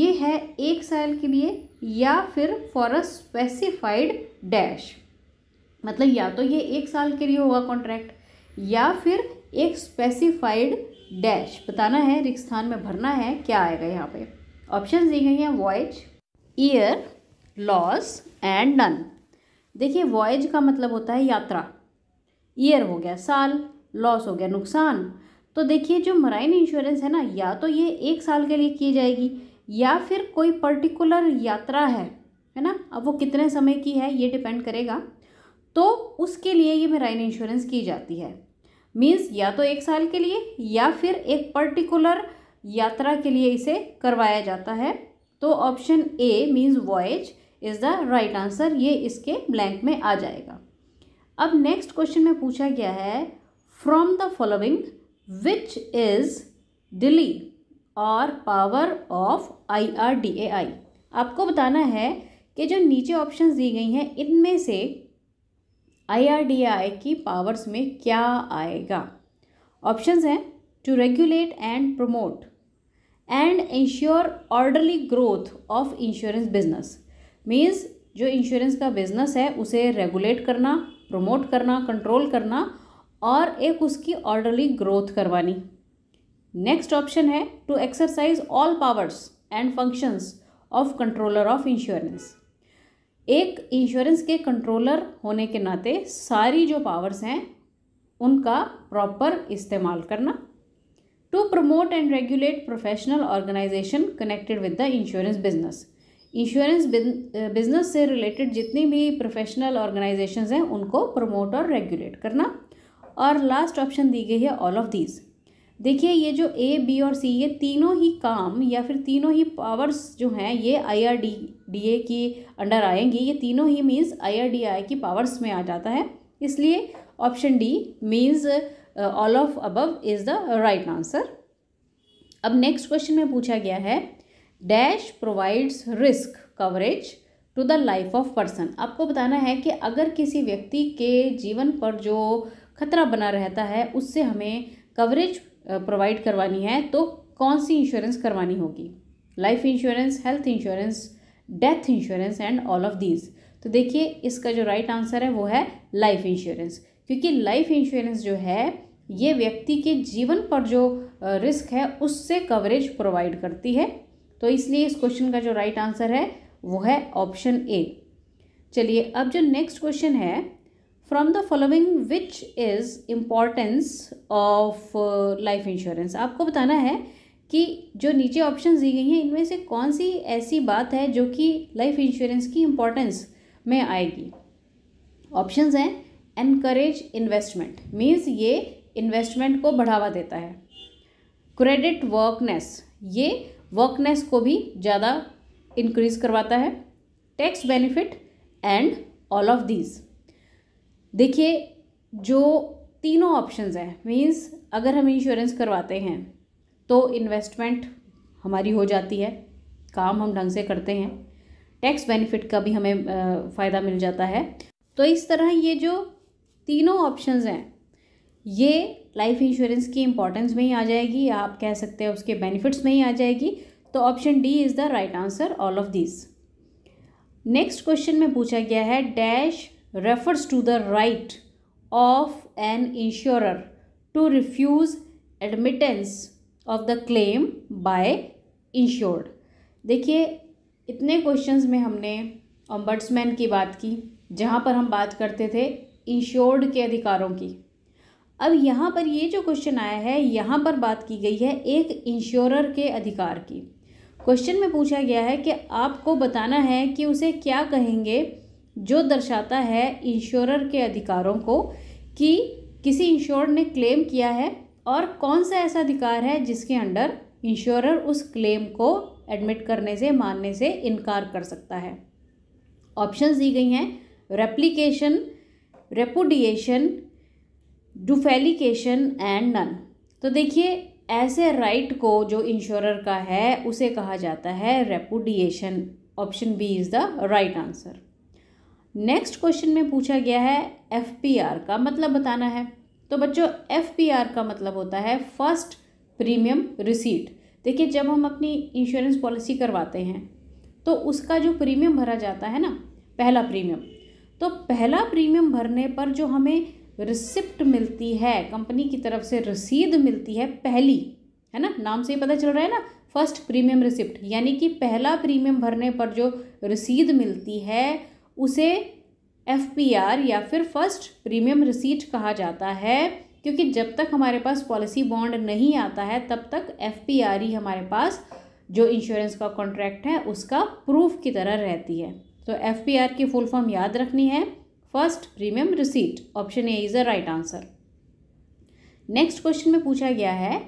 ये है एक साल के लिए या फिर फॉर अ स्पेसिफाइड डैश मतलब या तो ये एक साल के लिए होगा कॉन्ट्रैक्ट या फिर एक स्पेसिफाइड डैश बताना है रिक्त स्थान में भरना है क्या आएगा यहाँ पे ऑप्शन दी गई हैं voyage year loss and done देखिए वॉयज का मतलब होता है यात्रा ईयर हो गया साल लॉस हो गया नुकसान तो देखिए जो मराइन इंश्योरेंस है ना या तो ये एक साल के लिए की जाएगी या फिर कोई पर्टिकुलर यात्रा है है ना अब वो कितने समय की है ये डिपेंड करेगा तो उसके लिए ये मेराइन इंश्योरेंस की जाती है मीन्स या तो एक साल के लिए या फिर एक पर्टिकुलर यात्रा के लिए इसे करवाया जाता है तो option A means voyage is the right answer ये इसके ब्लैंक में आ जाएगा अब नेक्स्ट क्वेश्चन में पूछा गया है from the following which is Delhi और power of I R D A I आपको बताना है कि जो नीचे ऑप्शन दी गई हैं इनमें से आई की पावर्स में क्या आएगा ऑप्शंस हैं to regulate and promote and ensure orderly growth of insurance business means जो इंश्योरेंस का बिजनेस है उसे रेगुलेट करना प्रमोट करना कंट्रोल करना और एक उसकी ऑर्डरली ग्रोथ करवानी नेक्स्ट ऑप्शन है to exercise all powers and functions of controller of insurance एक इंश्योरेंस के कंट्रोलर होने के नाते सारी जो पावर्स हैं उनका प्रॉपर इस्तेमाल करना to promote and regulate professional organisation connected with the insurance business insurance business से रिलेटेड जितनी भी प्रोफेशनल ऑर्गेनाइजेशंस हैं उनको प्रमोट और रेगुलेट करना और लास्ट ऑप्शन दी गई है ऑल ऑफ दीज देखिए ये जो ए बी और सी ये तीनों ही काम या फिर तीनों ही पावर्स जो हैं ये I R D D A की अंडर आएंगी ये तीनों ही means I R D I की पावर्स में आ जाता है इसलिए option D means all of above is the right answer अब नेक्स्ट क्वेश्चन में पूछा गया है dash provides risk coverage to the life of person आपको बताना है कि अगर किसी व्यक्ति के जीवन पर जो खतरा बना रहता है उससे हमें कवरेज प्रोवाइड करवानी है तो कौन सी इंश्योरेंस करवानी होगी life insurance health insurance death insurance and all of these तो देखिए इसका जो राइट right आंसर है वो है लाइफ इंश्योरेंस क्योंकि लाइफ इंश्योरेंस जो है ये व्यक्ति के जीवन पर जो रिस्क है उससे कवरेज प्रोवाइड करती है तो इसलिए इस क्वेश्चन का जो राइट right आंसर है वो है ऑप्शन ए चलिए अब जो नेक्स्ट क्वेश्चन है from the following which is importance of life insurance आपको बताना है कि जो नीचे ऑप्शन दी गई हैं इनमें से कौन सी ऐसी बात है जो कि लाइफ इंश्योरेंस की इम्पोर्टेंस में आएगी ऑप्शन हैं एनकरेज इन्वेस्टमेंट मीन्स ये इन्वेस्टमेंट को बढ़ावा देता है क्रेडिट वर्कनेस ये वर्कनेस को भी ज़्यादा इंक्रीज करवाता है tax benefit and all of these देखिए जो तीनों ऑप्शंस हैं मींस अगर हम इंश्योरेंस करवाते हैं तो इन्वेस्टमेंट हमारी हो जाती है काम हम ढंग से करते हैं टैक्स बेनिफिट का भी हमें फ़ायदा मिल जाता है तो इस तरह ये जो तीनों ऑप्शंस हैं ये लाइफ इंश्योरेंस की इंपॉर्टेंस में ही आ जाएगी आप कह सकते हैं उसके बेनिफिट्स में ही आ जाएगी तो option D is the right answer all of this next question में पूछा गया है dash refers to the right of an insurer to refuse admittance of the claim by insured देखिए इतने क्वेश्चंस में हमने ऑम्बर्ट्समैन की बात की जहाँ पर हम बात करते थे इंश्योर्ड के अधिकारों की अब यहाँ पर ये जो क्वेश्चन आया है यहाँ पर बात की गई है एक इंश्योरर के अधिकार की क्वेश्चन में पूछा गया है कि आपको बताना है कि उसे क्या कहेंगे जो दर्शाता है इंश्योरर के अधिकारों को कि किसी इंश्योर ने क्लेम किया है और कौन सा ऐसा अधिकार है जिसके अंडर इंश्योरर उस क्लेम को एडमिट करने से मानने से इनकार कर सकता है ऑप्शंस दी गई हैं replication repudiation duplication and none तो देखिए ऐसे राइट को जो इंश्योरर का है उसे कहा जाता है repudiation option B is the right answer next question में पूछा गया है एफ पी आर का मतलब बताना है तो बच्चों एफ पी आर का मतलब होता है फर्स्ट प्रीमियम रिसीट देखिए जब हम अपनी इंश्योरेंस पॉलिसी करवाते हैं तो उसका जो प्रीमियम भरा जाता है ना पहला प्रीमियम तो पहला प्रीमियम भरने पर जो हमें रिसिप्ट मिलती है कंपनी की तरफ से रसीद मिलती है पहली है ना नाम से ही पता चल रहा है ना फर्स्ट प्रीमियम रिसिप्ट यानी कि पहला प्रीमियम भरने पर जो रसीद मिलती है उसे एफ या फिर फर्स्ट प्रीमियम रिसीट कहा जाता है क्योंकि जब तक हमारे पास पॉलिसी बॉन्ड नहीं आता है तब तक एफ ही हमारे पास जो इंश्योरेंस का कॉन्ट्रैक्ट है उसका प्रूफ की तरह रहती है तो एफ की फुल फॉर्म याद रखनी है first premium receipt option A is a right answer next question में पूछा गया है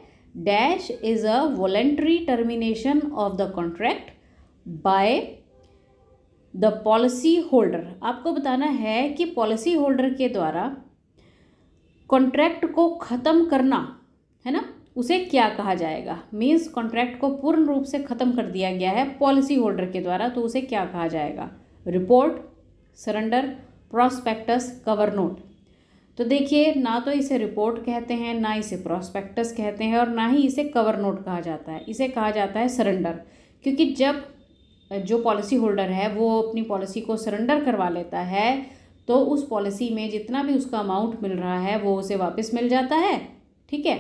dash is a voluntary termination of the contract by the policy holder आपको बताना है कि पॉलिसी होल्डर के द्वारा कॉन्ट्रैक्ट को ख़त्म करना है ना उसे क्या कहा जाएगा मीन्स कॉन्ट्रैक्ट को पूर्ण रूप से ख़त्म कर दिया गया है पॉलिसी होल्डर के द्वारा तो उसे क्या कहा जाएगा report surrender prospectus cover note तो देखिए ना तो इसे रिपोर्ट कहते हैं ना इसे प्रॉस्पेक्टस कहते हैं और ना ही इसे कवर नोट कहा जाता है इसे कहा जाता है सरेंडर क्योंकि जब जो पॉलिसी होल्डर है वो अपनी पॉलिसी को सरेंडर करवा लेता है तो उस पॉलिसी में जितना भी उसका अमाउंट मिल रहा है वो उसे वापस मिल जाता है ठीक है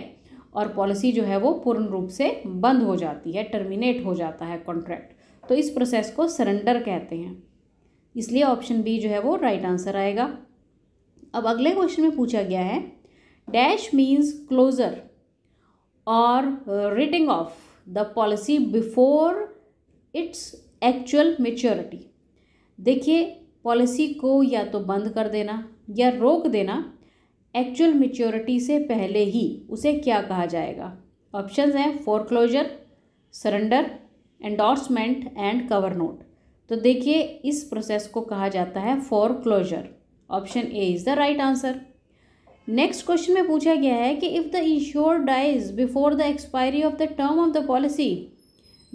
और पॉलिसी जो है वो पूर्ण रूप से बंद हो जाती है टर्मिनेट हो जाता है कॉन्ट्रैक्ट तो इस प्रोसेस को सरेंडर कहते हैं इसलिए ऑप्शन बी जो है वो राइट right आंसर आएगा अब अगले क्वेश्चन में पूछा गया है डैश मीन्स क्लोजर और reading of the policy before its actual maturity देखिए पॉलिसी को या तो बंद कर देना या रोक देना एक्चुअल मेच्योरिटी से पहले ही उसे क्या कहा जाएगा ऑप्शन हैं foreclosure surrender endorsement and cover note तो देखिए इस प्रोसेस को कहा जाता है foreclosure option A is the right answer next question में पूछा गया है कि if the insure dies before the expiry of the term of the policy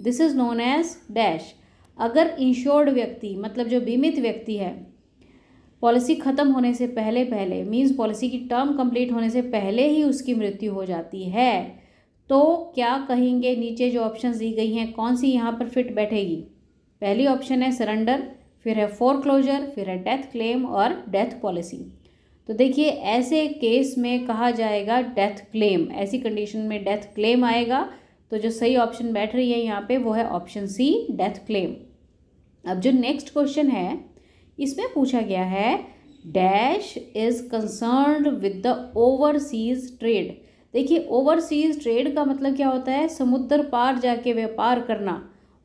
this is known as dash अगर इंश्योर्ड व्यक्ति मतलब जो बीमित व्यक्ति है पॉलिसी ख़त्म होने से पहले पहले मींस पॉलिसी की टर्म कंप्लीट होने से पहले ही उसकी मृत्यु हो जाती है तो क्या कहेंगे नीचे जो ऑप्शन दी गई हैं कौन सी यहाँ पर फिट बैठेगी पहली ऑप्शन है सरेंडर फिर है फोर क्लोजर फिर है डेथ क्लेम और डेथ पॉलिसी तो देखिए ऐसे केस में कहा जाएगा डेथ क्लेम ऐसी कंडीशन में डेथ क्लेम आएगा तो जो सही ऑप्शन बैठ रही है यहाँ पे वो है ऑप्शन सी डेथ क्लेम अब जो नेक्स्ट क्वेश्चन है इसमें पूछा गया है dash is concern with the overseas trade देखिए ओवरसीज ट्रेड का मतलब क्या होता है समुद्र पार जाके व्यापार करना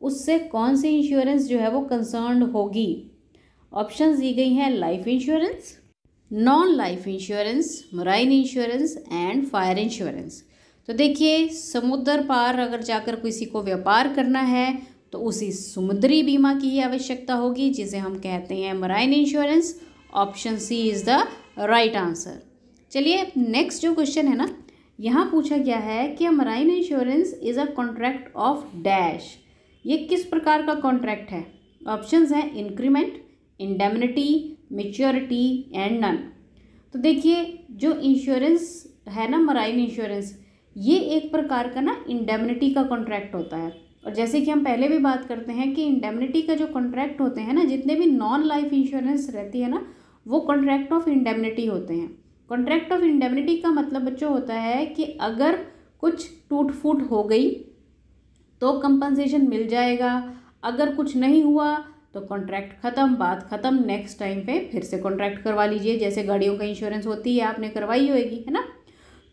उससे कौन सी इंश्योरेंस जो है वो कंसर्न होगी ऑप्शन दी गई हैं life insurance non life insurance marine insurance and fire insurance तो देखिए समुद्र पार अगर जाकर किसी को व्यापार करना है तो उसी समुद्री बीमा की ही आवश्यकता होगी जिसे हम कहते हैं marine insurance option C is the right answer चलिए नेक्स्ट जो क्वेश्चन है ना यहाँ पूछा गया है कि marine insurance is a contract of dash ये किस प्रकार का कॉन्ट्रैक्ट है ऑप्शन हैं increment indemnity maturity and none तो देखिए जो इंश्योरेंस है ना मराइन इंश्योरेंस ये एक प्रकार का ना इंडेमनिटी का कॉन्ट्रैक्ट होता है और जैसे कि हम पहले भी बात करते हैं कि इंडेमनिटी का जो कॉन्ट्रैक्ट होते हैं ना जितने भी नॉन लाइफ इंश्योरेंस रहती है ना वो कॉन्ट्रैक्ट ऑफ इंडेमनिटी होते हैं कॉन्ट्रैक्ट ऑफ इंडेमनिटी का मतलब बच्चों होता है कि अगर कुछ टूट फूट हो गई तो कंपनसेशन मिल जाएगा अगर कुछ नहीं हुआ तो कॉन्ट्रैक्ट ख़त्म बात ख़त्म नेक्स्ट टाइम पे फिर से कॉन्ट्रैक्ट करवा लीजिए जैसे गाड़ियों का इंश्योरेंस होती है आपने करवाई होगी है ना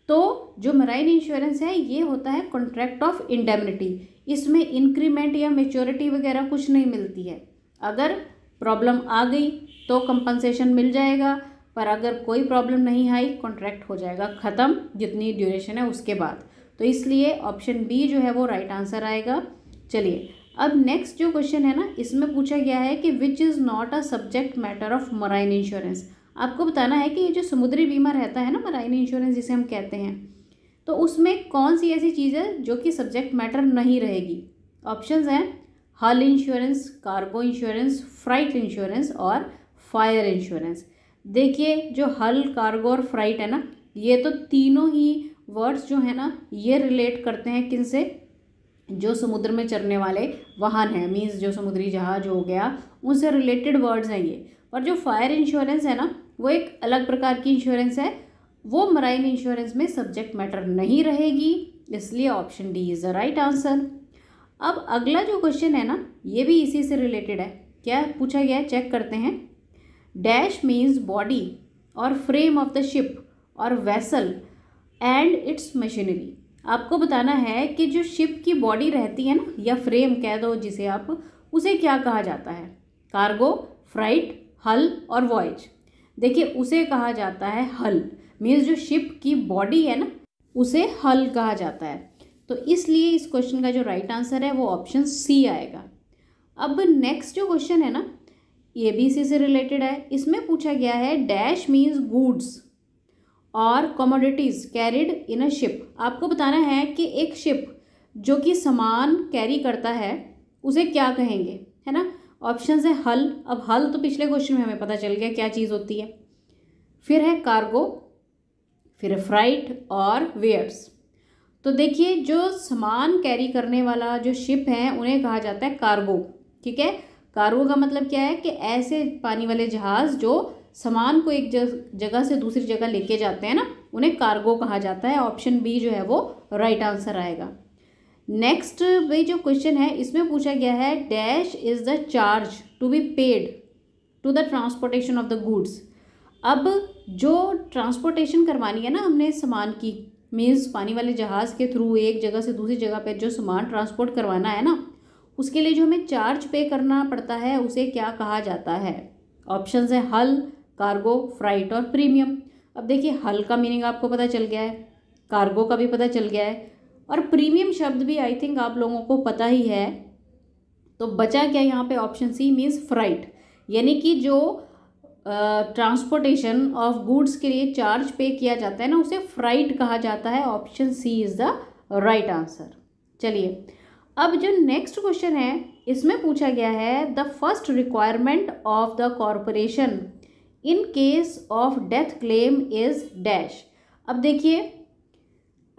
तो जो मराइन इंश्योरेंस है ये होता है कॉन्ट्रैक्ट ऑफ इंडेमनिटी इसमें इंक्रीमेंट या मेच्योरिटी वगैरह कुछ नहीं मिलती है अगर प्रॉब्लम आ गई तो कंपनसेशन मिल जाएगा पर अगर कोई प्रॉब्लम नहीं आई कॉन्ट्रैक्ट हो जाएगा ख़त्म जितनी ड्यूरेशन है उसके बाद तो इसलिए ऑप्शन बी जो है वो राइट right आंसर आएगा चलिए अब नेक्स्ट जो क्वेश्चन है ना इसमें पूछा गया है कि which is not a subject matter of marine insurance आपको बताना है कि ये जो समुद्री बीमा रहता है ना मराइन इंश्योरेंस जिसे हम कहते हैं तो उसमें कौन सी ऐसी चीज़ है जो कि सब्जेक्ट मैटर नहीं रहेगी ऑप्शन हैं hull insurance cargo insurance freight insurance और फायर इंश्योरेंस देखिए जो हल कार्गो और फ्राइट है ना ये तो तीनों ही वर्ड्स जो है ना ये रिलेट करते हैं किन से जो समुद्र में चरने वाले वाहन हैं मीन्स जो समुद्री जहाज हो गया उनसे रिलेटेड वर्ड्स हैं ये और जो फायर इंश्योरेंस है ना वो एक अलग प्रकार की इंश्योरेंस है वो मराइन इंश्योरेंस में सब्जेक्ट मैटर नहीं रहेगी इसलिए option D is the right answer अब अगला जो क्वेश्चन है ना ये भी इसी से रिलेटेड है क्या पूछा गया है चेक करते हैं डैश मीन्स बॉडी और फ्रेम ऑफ द शिप और वेसल एंड इट्स मशीनरी आपको बताना है कि जो शिप की बॉडी रहती है ना या फ्रेम कह दो जिसे आप उसे क्या कहा जाता है कार्गो फ्राइट हल और वॉयज देखिए उसे कहा जाता है हल मीन्स जो शिप की बॉडी है ना उसे हल कहा जाता है तो इसलिए इस क्वेश्चन का जो राइट right आंसर है वो ऑप्शन सी आएगा अब नेक्स्ट जो क्वेश्चन है ना ए बी सी से रिलेटेड है इसमें पूछा गया है डैश मीन्स गुड्स और commodities carried in a ship आपको बताना है कि एक शिप जो कि सामान कैरी करता है उसे क्या कहेंगे है ना ऑप्शन है हल अब हल तो पिछले क्वेश्चन में हमें पता चल गया क्या चीज़ होती है फिर है कार्गो फिर फ्राइट और वेयर्स तो देखिए जो सामान कैरी करने वाला जो शिप है उन्हें कहा जाता है कार्गो ठीक है कार्गो का मतलब क्या है कि ऐसे पानी वाले जहाज़ जो सामान को एक जगह से दूसरी जगह लेके जाते हैं ना उन्हें कार्गो कहा जाता है ऑप्शन बी जो है वो राइट आंसर आएगा नेक्स्ट भाई जो क्वेश्चन है इसमें पूछा गया है dash is the charge to be paid to the transportation of the goods अब जो ट्रांसपोर्टेशन करवानी है ना हमने सामान की मीन्स पानी वाले जहाज़ के थ्रू एक जगह से दूसरी जगह पर जो सामान ट्रांसपोर्ट करवाना है ना उसके लिए जो हमें चार्ज पे करना पड़ता है उसे क्या कहा जाता है ऑप्शंस है हल कार्गो फ्राइट और प्रीमियम अब देखिए हल का मीनिंग आपको पता चल गया है कार्गो का भी पता चल गया है और प्रीमियम शब्द भी आई थिंक आप लोगों को पता ही है तो बचा क्या यहाँ पे ऑप्शन सी मीन्स फ्राइट यानी कि जो ट्रांसपोर्टेशन ऑफ गुड्स के लिए चार्ज पे किया जाता है ना उसे फ्राइट कहा जाता है option C is the right answer चलिए अब जो नेक्स्ट क्वेश्चन है इसमें पूछा गया है the first requirement of the corporation in case of death claim is dash अब देखिए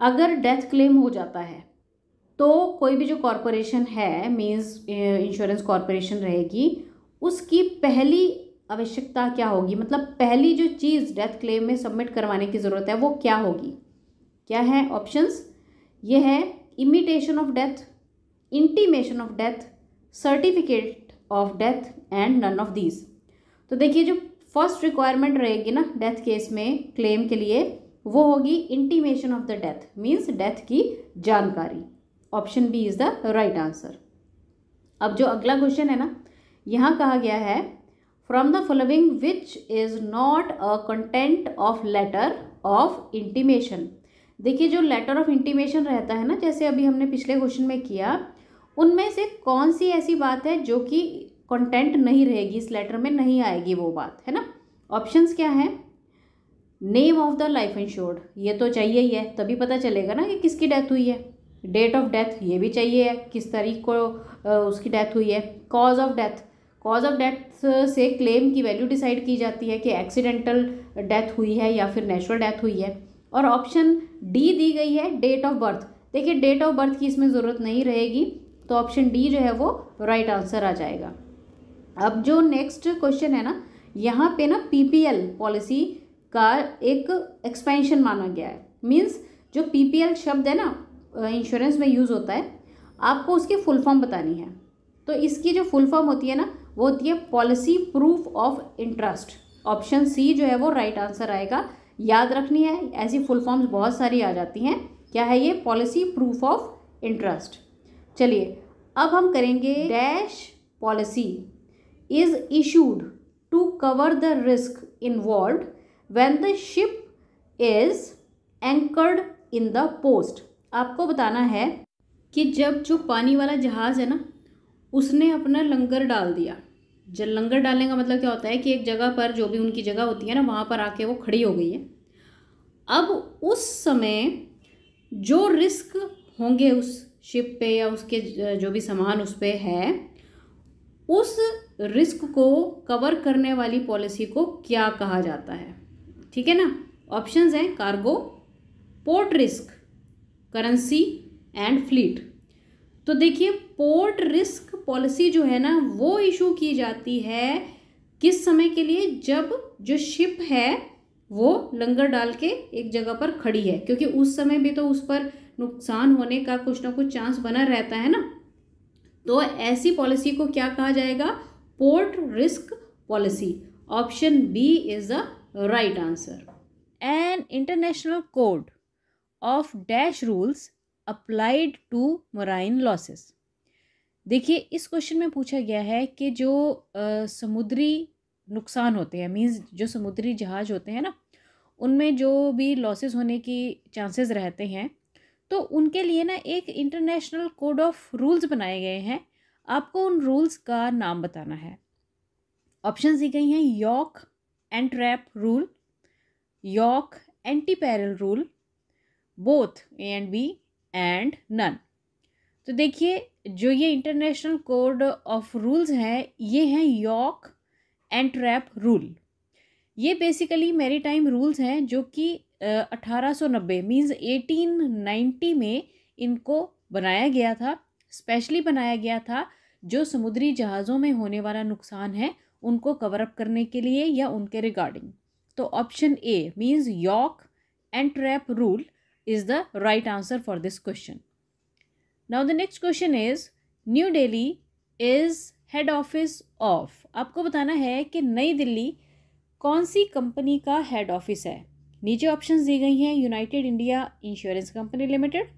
अगर डेथ क्लेम हो जाता है तो कोई भी जो कॉरपोरेशन है मीन्स इंश्योरेंस कॉरपोरेशन रहेगी उसकी पहली आवश्यकता क्या होगी मतलब पहली जो चीज़ डेथ क्लेम में सबमिट करवाने की ज़रूरत है वो क्या होगी क्या है ऑप्शंस ये है imitation of death intimation of death certificate of death and none of these तो देखिए जो फर्स्ट रिक्वायरमेंट रहेगी ना डेथ केस में क्लेम के लिए वो होगी intimation of the death means death की जानकारी option B is the right answer अब जो अगला क्वेश्चन है ना यहाँ कहा गया है from the following which is not a content of letter of intimation देखिए जो लेटर ऑफ इंटीमेशन रहता है ना जैसे अभी हमने पिछले क्वेश्चन में किया उनमें से कौन सी ऐसी बात है जो कि कंटेंट नहीं रहेगी इस लेटर में नहीं आएगी वो बात है ना ऑप्शंस क्या हैं name of the life insured ये तो चाहिए ही है तभी पता चलेगा ना कि किसकी डेथ हुई है डेट ऑफ डेथ ये भी चाहिए है किस तारीख को उसकी डेथ हुई है cause of death cause of death से क्लेम की वैल्यू डिसाइड की जाती है कि एक्सीडेंटल डेथ हुई है या फिर नेचुरल डेथ हुई है और ऑप्शन डी दी गई है डेट ऑफ बर्थ देखिए डेट ऑफ बर्थ की इसमें ज़रूरत नहीं रहेगी तो ऑप्शन डी जो है वो राइट right आंसर आ जाएगा अब जो नेक्स्ट क्वेश्चन है ना यहाँ पे ना पीपीएल पॉलिसी का एक एक्सपेंशन माना गया है मीन्स जो पीपीएल शब्द है ना इंश्योरेंस में यूज़ होता है आपको उसकी फुल फॉर्म बतानी है तो इसकी जो फुल फॉर्म होती है ना वो होती है policy proof of interest option C जो है वो राइट right आंसर आएगा याद रखनी है ऐसी फुल फॉर्म्स बहुत सारी आ जाती हैं क्या है ये पॉलिसी प्रूफ ऑफ इंटरेस्ट चलिए अब हम करेंगे dash policy is issued to cover the risk involve when the ship is anchored in the post आपको बताना है कि जब जो पानी वाला जहाज़ है ना उसने अपना लंगर डाल दिया जब लंगर डालने का मतलब क्या होता है कि एक जगह पर जो भी उनकी जगह होती है ना वहाँ पर आके वो खड़ी हो गई है अब उस समय जो रिस्क होंगे उस शिप पे या उसके जो भी सामान उस पर है उस रिस्क को कवर करने वाली पॉलिसी को क्या कहा जाता है ठीक है ना ऑप्शंस हैं cargo port risk currency and fleet तो देखिए पोर्ट रिस्क पॉलिसी जो है ना वो इशू की जाती है किस समय के लिए जब जो शिप है वो लंगर डाल के एक जगह पर खड़ी है क्योंकि उस समय भी तो उस पर नुकसान होने का कुछ ना कुछ चांस बना रहता है ना तो ऐसी पॉलिसी को क्या कहा जाएगा port risk policy option B is the right answer. An international code of dash rules applied to marine losses. देखिए इस क्वेश्चन में पूछा गया है कि जो आ, समुद्री नुकसान होते हैं मीन्स जो समुद्री जहाज होते हैं ना उनमें जो भी लॉसेस होने की चांसेस रहते हैं तो उनके लिए ना एक इंटरनेशनल कोड ऑफ रूल्स बनाए गए हैं आपको उन रूल्स का नाम बताना है ऑप्शन दी गई हैं York Antwerp rule York anti peril rule both A and B and none तो देखिए जो ये इंटरनेशनल कोड ऑफ रूल्स हैं ये हैं यॉक एंट्रैप रूल ये बेसिकली मेरी टाइम रूल्स हैं जो कि अठारह सौ नब्बे एटीन नाइन्टी में इनको बनाया गया था स्पेशली बनाया गया था जो समुद्री जहाज़ों में होने वाला नुकसान है उनको कवर अप करने के लिए या उनके रिगार्डिंग तो option A means yak and trap rule is the right answer for this question now the next question is New Delhi is head office of आपको बताना है कि नई दिल्ली कौन सी कंपनी का हेड ऑफिस है नीचे ऑप्शंस दी गई हैं United India Insurance Company Limited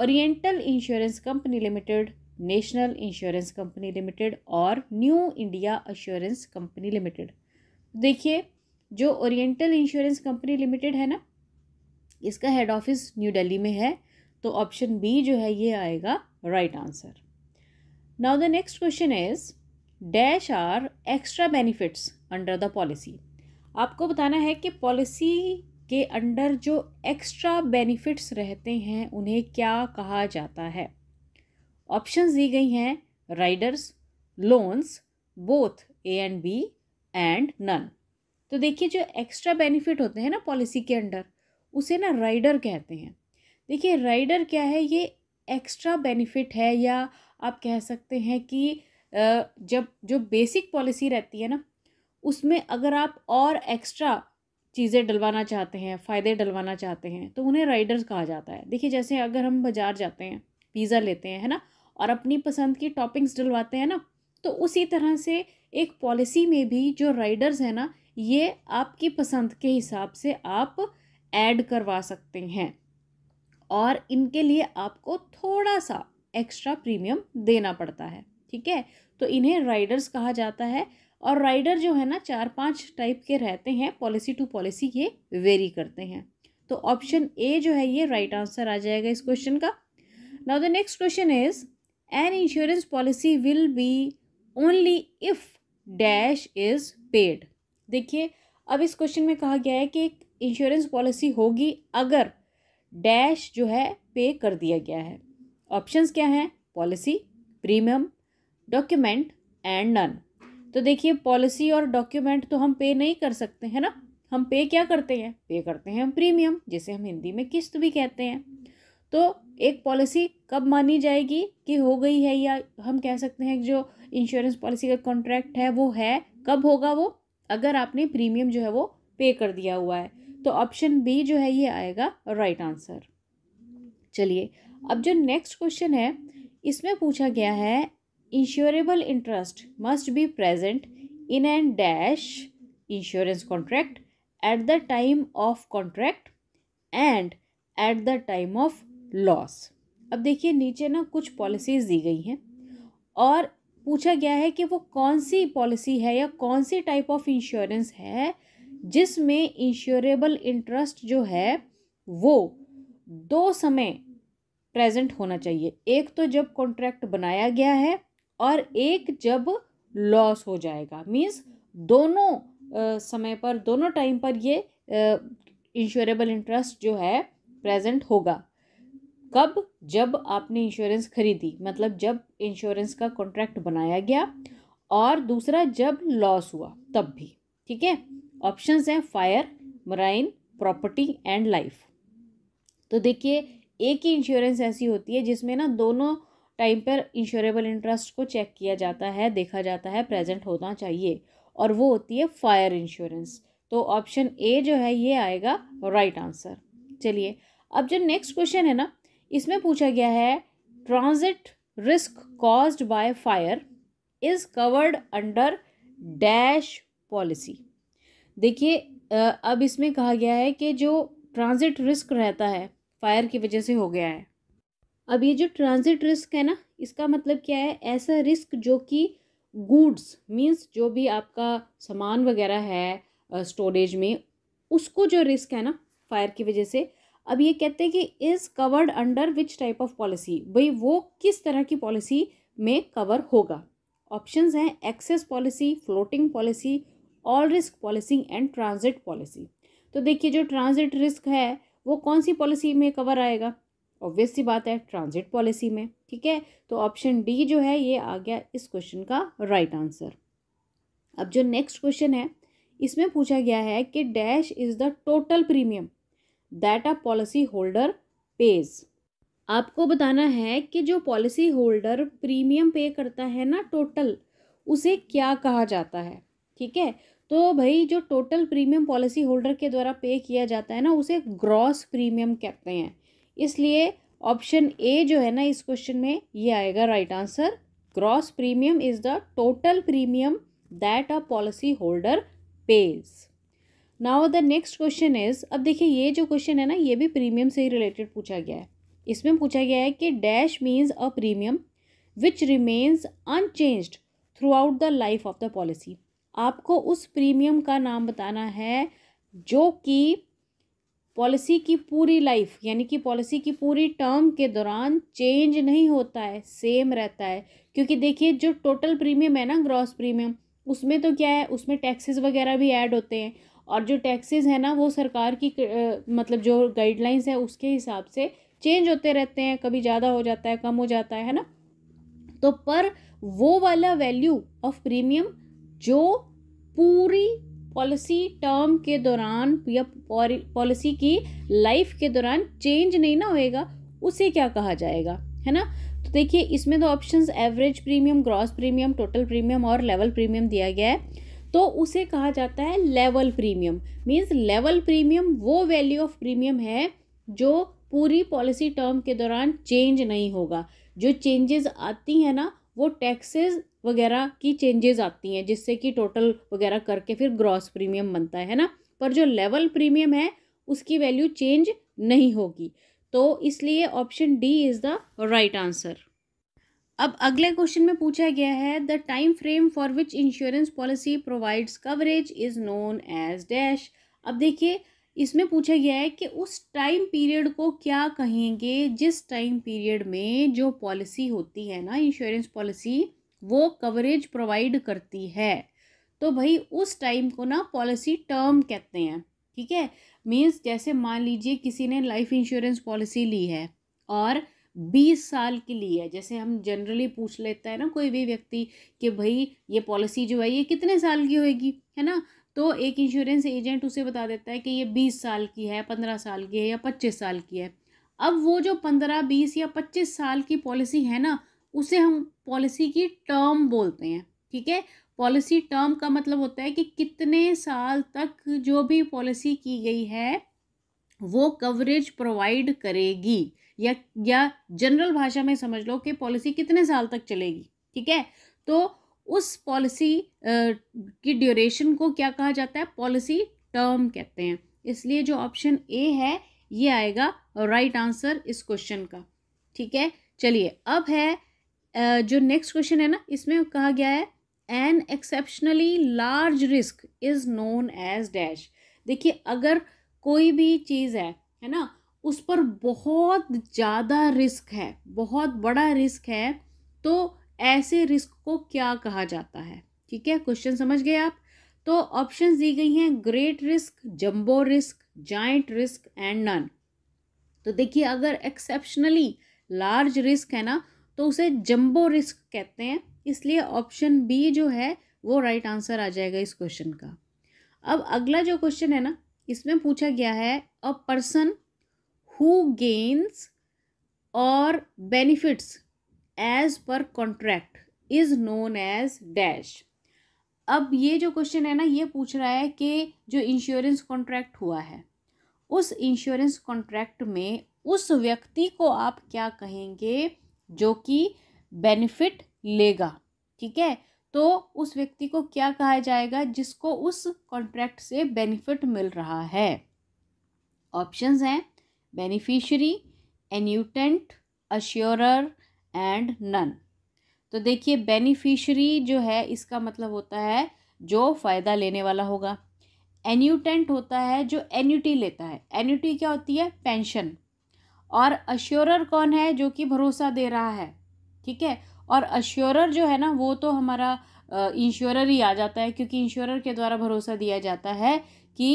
Oriental Insurance Company Limited National Insurance Company Limited और New India Assurance Company Limited देखिए जो ओरिएंटल इंश्योरेंस कंपनी लिमिटेड है ना इसका हेड ऑफिस न्यू दिल्ली में है तो ऑप्शन बी जो है ये आएगा right answer now the next question is dash are extra benefits under the policy आपको बताना है कि पॉलिसी के अंडर जो एक्स्ट्रा बेनिफिट्स रहते हैं उन्हें क्या कहा जाता है ऑप्शंस दी गई हैं riders loans both A and B and none तो देखिए जो एक्स्ट्रा बेनिफिट होते हैं ना पॉलिसी के अंडर उसे ना राइडर कहते हैं देखिए राइडर क्या है ये एक्स्ट्रा बेनिफिट है या आप कह सकते हैं कि जब जो बेसिक पॉलिसी रहती है ना उसमें अगर आप और एक्स्ट्रा चीज़ें डलवाना चाहते हैं फ़ायदे डलवाना चाहते हैं तो उन्हें राइडर्स कहा जाता है देखिए जैसे अगर हम बाज़ार जाते हैं पिज़्ज़ा लेते हैं है ना और अपनी पसंद की टॉपिंग्स डलवाते हैं ना तो उसी तरह से एक पॉलिसी में भी जो राइडर्स हैं ना ये आपकी पसंद के हिसाब से आप ऐड करवा सकते हैं और इनके लिए आपको थोड़ा सा एक्स्ट्रा प्रीमियम देना पड़ता है ठीक है तो इन्हें राइडर्स कहा जाता है और राइडर जो है ना चार पांच टाइप के रहते हैं पॉलिसी टू पॉलिसी ये वेरी करते हैं तो ऑप्शन ए जो है ये राइट right आंसर आ जाएगा इस क्वेश्चन का now the next question is an insurance policy will be only if dash is paid देखिए अब इस क्वेश्चन में कहा गया है कि एक इंश्योरेंस पॉलिसी होगी अगर डैश जो है पे कर दिया गया है ऑप्शंस क्या हैं policy premium document and none तो देखिए पॉलिसी और डॉक्यूमेंट तो हम पे नहीं कर सकते हैं ना हम पे क्या करते हैं पे करते हैं हम प्रीमियम जिसे हम हिंदी में किस्त भी कहते हैं तो एक पॉलिसी कब मानी जाएगी कि हो गई है या हम कह सकते हैं जो इंश्योरेंस पॉलिसी का कॉन्ट्रैक्ट है वो है कब होगा वो अगर आपने प्रीमियम जो है वो पे कर दिया हुआ है तो ऑप्शन बी जो है ये आएगा राइट आंसर चलिए अब जो नेक्स्ट क्वेश्चन है इसमें पूछा गया है insurable interest must be present in and dash insurance contract at the time of contract and at the time of loss अब देखिए नीचे ना कुछ पॉलिसीज़ दी गई हैं और पूछा गया है कि वो कौन सी पॉलिसी है या कौन सी टाइप ऑफ इंश्योरेंस है जिसमें इंश्योरेबल इंटरेस्ट जो है वो दो समय प्रेजेंट होना चाहिए एक तो जब कॉन्ट्रैक्ट बनाया गया है और एक जब लॉस हो जाएगा मीन्स दोनों आ, समय पर दोनों टाइम पर ये इंश्योरेबल इंटरेस्ट जो है प्रेजेंट होगा कब जब आपने इंश्योरेंस खरीदी मतलब जब इंश्योरेंस का कॉन्ट्रैक्ट बनाया गया और दूसरा जब लॉस हुआ तब भी ठीक है ऑप्शंस हैं fire marine property and life तो देखिए एक ही इंश्योरेंस ऐसी होती है जिसमें ना दोनों टाइम पर इंश्योरेबल इंटरेस्ट को चेक किया जाता है देखा जाता है प्रेजेंट होना चाहिए और वो होती है फायर इंश्योरेंस तो ऑप्शन ए जो है ये आएगा राइट आंसर चलिए अब जो नेक्स्ट क्वेश्चन है ना इसमें पूछा गया है transit risk caused by fire is covered under dash policy देखिए अब इसमें कहा गया है कि जो ट्रांजिट रिस्क रहता है फायर की वजह से हो गया है अब ये जो ट्रांजिट रिस्क है ना इसका मतलब क्या है ऐसा रिस्क जो कि गुड्स मींस जो भी आपका सामान वगैरह है स्टोरेज में उसको जो रिस्क है ना फायर की वजह से अब ये कहते हैं कि is covered under which type of policy भाई वो किस तरह की पॉलिसी में कवर होगा ऑप्शंस हैं excess policy floating policy all risk policy and transit policy तो देखिए जो ट्रांजिट रिस्क है वो कौन सी पॉलिसी में कवर आएगा ऑब्वियस सी बात है ट्रांजिट पॉलिसी में ठीक है तो ऑप्शन डी जो है ये आ गया इस क्वेश्चन का राइट right आंसर अब जो नेक्स्ट क्वेश्चन है इसमें पूछा गया है कि dash is the total premium that a policy holder pays आपको बताना है कि जो पॉलिसी होल्डर प्रीमियम पे करता है ना टोटल उसे क्या कहा जाता है ठीक है तो भाई जो टोटल प्रीमियम पॉलिसी होल्डर के द्वारा पे किया जाता है ना उसे ग्रॉस प्रीमियम कहते हैं इसलिए ऑप्शन ए जो है ना इस क्वेश्चन में ये आएगा right answer gross premium is the total premium that a policy holder pays now the next question is अब देखिए ये जो क्वेश्चन है ना ये भी प्रीमियम से ही रिलेटेड पूछा गया है इसमें पूछा गया है कि dash means a premium which remains unchanged throughout the life of the policy आपको उस प्रीमियम का नाम बताना है जो कि पॉलिसी की पूरी लाइफ यानी कि पॉलिसी की पूरी टर्म के दौरान चेंज नहीं होता है सेम रहता है क्योंकि देखिए जो टोटल प्रीमियम है ना ग्रॉस प्रीमियम उसमें तो क्या है उसमें टैक्सेस वगैरह भी ऐड होते हैं और जो टैक्सेस है ना वो सरकार की मतलब जो गाइडलाइंस है उसके हिसाब से चेंज होते रहते हैं कभी ज़्यादा हो जाता है कम हो जाता है ना तो पर वो वाला वैल्यू ऑफ प्रीमियम जो पूरी पॉलिसी टर्म के दौरान या पॉलिसी की लाइफ के दौरान चेंज नहीं ना होएगा उसे क्या कहा जाएगा है ना तो देखिए इसमें तो options average premium gross premium total premium और लेवल प्रीमियम दिया गया है तो उसे कहा जाता है level premium means level premium वो वैल्यू ऑफ प्रीमियम है जो पूरी पॉलिसी टर्म के दौरान चेंज नहीं होगा जो चेंजेस आती हैं ना वो टैक्सेस वगैरह की चेंजेस आती हैं जिससे कि टोटल वगैरह करके फिर ग्रॉस प्रीमियम बनता है ना पर जो लेवल प्रीमियम है उसकी वैल्यू चेंज नहीं होगी तो इसलिए option D is the right answer अब अगले क्वेश्चन में पूछा गया है the time frame for which insurance policy provides coverage is known as dash अब देखिए इसमें पूछा गया है कि उस टाइम पीरियड को क्या कहेंगे जिस टाइम पीरियड में जो पॉलिसी होती है ना इंश्योरेंस पॉलिसी वो कवरेज प्रोवाइड करती है तो भाई उस टाइम को ना पॉलिसी टर्म कहते हैं ठीक है मीन्स जैसे मान लीजिए किसी ने लाइफ इंश्योरेंस पॉलिसी ली है और बीस साल के लिए है जैसे हम जनरली पूछ लेता है ना कोई भी व्यक्ति कि भाई ये पॉलिसी जो है ये कितने साल की होएगी है ना तो एक इंश्योरेंस एजेंट उसे बता देता है कि ये बीस साल की है पंद्रह साल की है या पच्चीस साल की है अब वो जो पंद्रह बीस या पच्चीस साल की पॉलिसी है ना उसे हम पॉलिसी की टर्म बोलते हैं ठीक है पॉलिसी टर्म का मतलब होता है कि कितने साल तक जो भी पॉलिसी की गई है वो कवरेज प्रोवाइड करेगी या या जनरल भाषा में समझ लो कि पॉलिसी कितने साल तक चलेगी ठीक है तो उस पॉलिसी की ड्यूरेशन को क्या कहा जाता है पॉलिसी टर्म कहते हैं इसलिए जो ऑप्शन ए है ये आएगा राइट आंसर इस क्वेश्चन का ठीक है चलिए अब है जो नेक्स्ट क्वेश्चन है ना इसमें कहा गया है an exceptionally large risk is known as dash देखिए अगर कोई भी चीज़ है है ना उस पर बहुत ज़्यादा रिस्क है बहुत बड़ा रिस्क है तो ऐसे रिस्क को क्या कहा जाता है ठीक है क्वेश्चन समझ गए आप तो ऑप्शन दी गई हैं great risk jumbo risk giant risk and none तो देखिए अगर एक्सेप्शनली लार्ज रिस्क है ना तो उसे जम्बो रिस्क कहते हैं इसलिए ऑप्शन बी जो है वो राइट right आंसर आ जाएगा इस क्वेश्चन का अब अगला जो क्वेश्चन है ना इसमें पूछा गया है a person who gains or benefits as per contract is known as dash अब ये जो क्वेश्चन है ना ये पूछ रहा है कि जो इंश्योरेंस कॉन्ट्रैक्ट हुआ है उस इंश्योरेंस कॉन्ट्रैक्ट में उस व्यक्ति को आप क्या कहेंगे जो कि बेनिफिट लेगा ठीक है तो उस व्यक्ति को क्या कहा जाएगा जिसको उस कॉन्ट्रैक्ट से बेनिफिट मिल रहा है ऑप्शंस हैं beneficiary annuitant assurer and none तो देखिए बेनिफिशरी जो है इसका मतलब होता है जो फ़ायदा लेने वाला होगा एन्यूटेंट होता है जो एन्यूटी लेता है एन्यूटी क्या होती है पेंशन और अश्योरर कौन है जो कि भरोसा दे रहा है ठीक है और अश्योरर जो है ना वो तो हमारा इंश्योरर ही आ जाता है क्योंकि इंश्योरर के द्वारा भरोसा दिया जाता है कि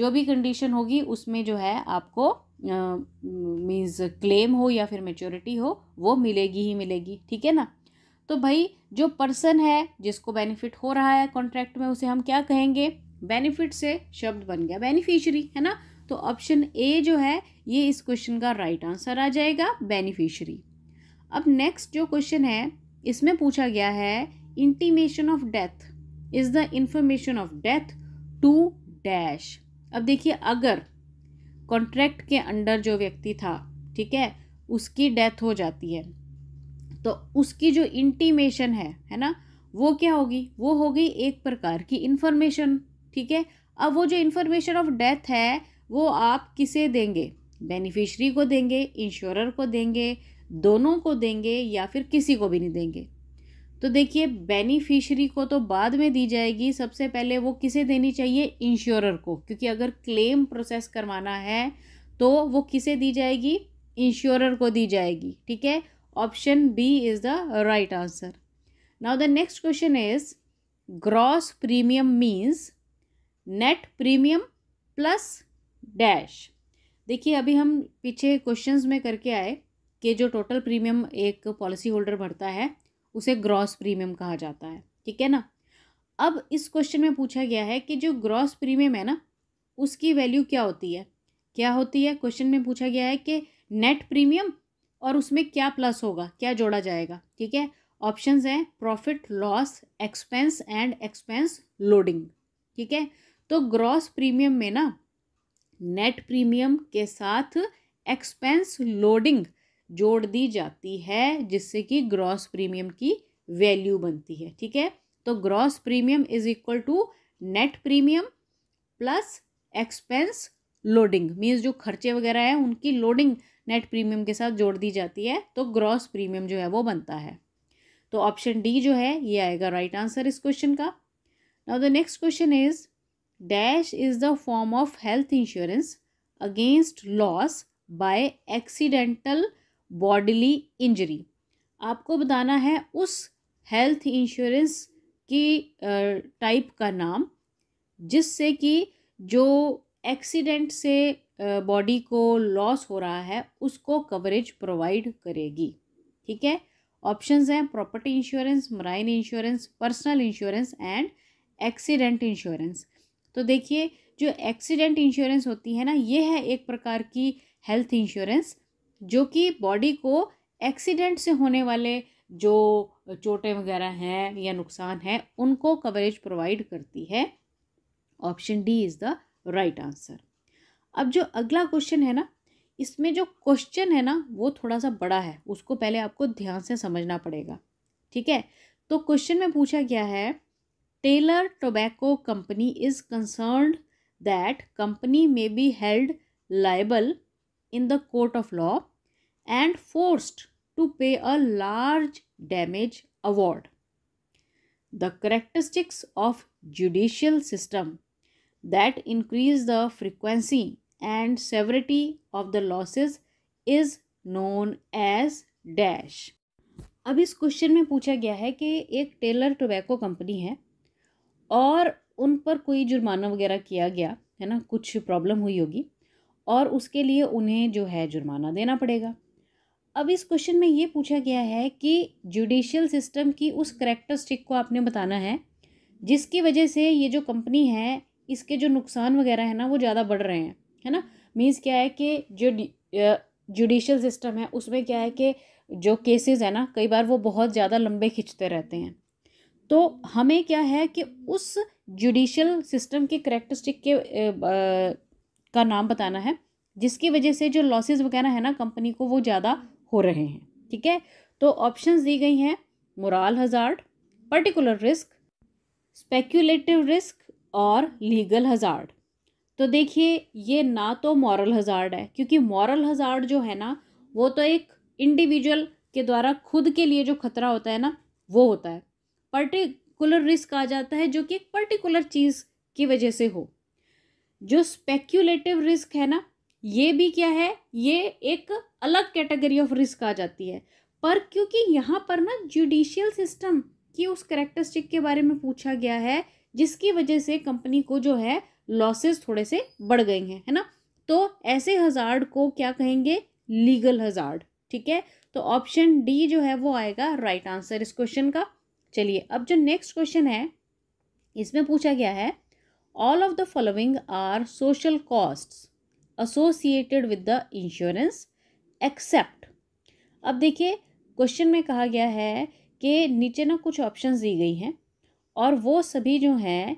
जो भी कंडीशन होगी उसमें जो है आपको मीन्स क्लेम हो या फिर मेच्योरिटी हो वो मिलेगी ही मिलेगी ठीक है ना तो भाई जो पर्सन है जिसको बेनिफिट हो रहा है कॉन्ट्रैक्ट में उसे हम क्या कहेंगे बेनिफिट से शब्द बन गया बेनिफिशियरी है ना तो ऑप्शन ए जो है ये इस क्वेश्चन का राइट right आंसर आ जाएगा बेनिफिशियरी अब नेक्स्ट जो क्वेश्चन है इसमें पूछा गया है intimation of death is the information of death to dash अब देखिए अगर कॉन्ट्रैक्ट के अंडर जो व्यक्ति था ठीक है उसकी डेथ हो जाती है तो उसकी जो इंटीमेशन है है ना वो क्या होगी वो होगी एक प्रकार की इन्फॉर्मेशन ठीक है अब वो जो इन्फॉर्मेशन ऑफ डेथ है वो आप किसे देंगे बेनिफिशरी को देंगे इंश्योरर को देंगे दोनों को देंगे या फिर किसी को भी नहीं देंगे तो देखिए बेनिफिशरी को तो बाद में दी जाएगी सबसे पहले वो किसे देनी चाहिए इंश्योरर को क्योंकि अगर क्लेम प्रोसेस करवाना है तो वो किसे दी जाएगी इंश्योरर को दी जाएगी ठीक है option B is the right answer now the next question is gross premium means net premium plus dash देखिए अभी हम पीछे क्वेश्चंस में करके आए कि जो टोटल प्रीमियम एक पॉलिसी होल्डर भरता है उसे ग्रॉस प्रीमियम कहा जाता है ठीक है ना अब इस क्वेश्चन में पूछा गया है कि जो ग्रॉस प्रीमियम है ना उसकी वैल्यू क्या होती है क्या होती है क्वेश्चन में पूछा गया है कि नेट प्रीमियम और उसमें क्या प्लस होगा क्या जोड़ा जाएगा ठीक है ऑप्शन हैं profit loss expense and expense loading ठीक है तो ग्रॉस प्रीमियम में ना नेट प्रीमियम के साथ एक्सपेंस लोडिंग जोड़ दी जाती है जिससे कि ग्रॉस प्रीमियम की वैल्यू बनती है ठीक है तो gross premium is equal to net premium plus expense loading means जो खर्चे वगैरह हैं उनकी लोडिंग नेट प्रीमियम के साथ जोड़ दी जाती है तो ग्रॉस प्रीमियम जो है वो बनता है तो ऑप्शन डी जो है ये आएगा राइट आंसर इस क्वेश्चन का now the next question is dash is the form of health insurance against loss by accidental bodily injury आपको बताना है उस हेल्थ इंश्योरेंस की टाइप का नाम जिससे कि जो एक्सीडेंट से बॉडी को लॉस हो रहा है उसको कवरेज प्रोवाइड करेगी ठीक है ऑप्शंस हैं property insurance marine insurance personal insurance and accident insurance तो देखिए जो एक्सीडेंट इंश्योरेंस होती है ना ये है एक प्रकार की हेल्थ इंश्योरेंस जो कि बॉडी को एक्सीडेंट से होने वाले जो चोटें वगैरह हैं या नुकसान है उनको कवरेज प्रोवाइड करती है option D is the right answer अब जो अगला क्वेश्चन है ना इसमें जो क्वेश्चन है ना वो थोड़ा सा बड़ा है उसको पहले आपको ध्यान से समझना पड़ेगा ठीक है तो क्वेश्चन में पूछा गया है Taylor tobacco company is concern that company may be held liable in the court of law and forced to pay a large damage award. The characteristics of judicial system that increase the frequency and severity of the losses is known as dash. अब इस question में पूछा गया है कि एक Taylor tobacco company है और उन पर कोई जुर्माना वगैरह किया गया है ना कुछ प्रॉब्लम हुई होगी और उसके लिए उन्हें जो है जुर्माना देना पड़ेगा अब इस क्वेश्चन में ये पूछा गया है कि जुडिशियल सिस्टम की उस करेक्टरिस्टिक को आपने बताना है जिसकी वजह से ये जो कंपनी है इसके जो नुकसान वगैरह है ना वो ज़्यादा बढ़ रहे हैं है ना मीन्स क्या है कि जो जुडिशल सिस्टम है उसमें क्या है कि जो केसेस है ना कई बार वो बहुत ज़्यादा लंबे खिंचते रहते हैं तो हमें क्या है कि उस जुडिशल सिस्टम के करेक्टरिस्टिक के का नाम बताना है जिसकी वजह से जो लॉसेस वगैरह है ना कंपनी को वो ज़्यादा हो रहे हैं ठीक है तो ऑप्शंस दी गई हैं moral hazard particular risk speculative risk और लीगल हजार्ड तो देखिए ये ना तो मॉरल हजार्ड है क्योंकि मॉरल हजार्ड जो है ना वो तो एक इंडिविजुअल के द्वारा खुद के लिए जो खतरा होता है ना वो होता है पर्टिकुलर रिस्क आ जाता है जो कि एक पर्टिकुलर चीज़ की वजह से हो जो स्पेक्यूलेटिव रिस्क है ना ये भी क्या है ये एक अलग कैटेगरी ऑफ रिस्क आ जाती है पर क्योंकि यहाँ पर ना जुडिशियल सिस्टम की उस करेक्टरिस्टिक के बारे में पूछा गया है जिसकी वजह से कंपनी को जो है लॉसेस थोड़े से बढ़ गए हैं है ना तो ऐसे हजार्ड को क्या कहेंगे लीगल हजार्ड ठीक है तो ऑप्शन डी जो है वो आएगा राइट right आंसर इस क्वेश्चन का चलिए अब जो नेक्स्ट क्वेश्चन है इसमें पूछा गया है all of the following are social costs associated with the insurance except अब देखिए क्वेश्चन में कहा गया है कि नीचे ना कुछ ऑप्शंस दी गई हैं और वो सभी जो हैं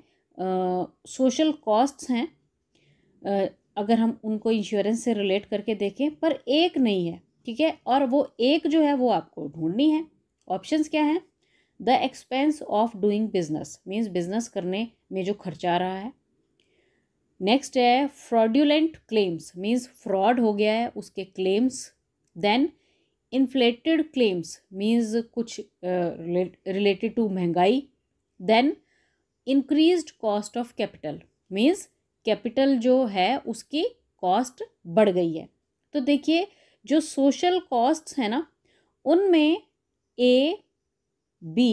सोशल कॉस्ट्स हैं अगर हम उनको इंश्योरेंस से रिलेट करके देखें पर एक नहीं है ठीक है और वो एक जो है वो आपको ढूंढनी है ऑप्शंस क्या हैं the expense of doing business means business करने में जो खर्चा आ रहा है नेक्स्ट है फ्रॉड्यूलेंट क्लेम्स मीन्स फ्रॉड हो गया है उसके claims then inflated claims means कुछ रिलेटेड टू महंगाई then increase cost of capital means capital जो है उसकी कॉस्ट बढ़ गई है तो देखिए जो सोशल कॉस्ट है ना उनमें ए बी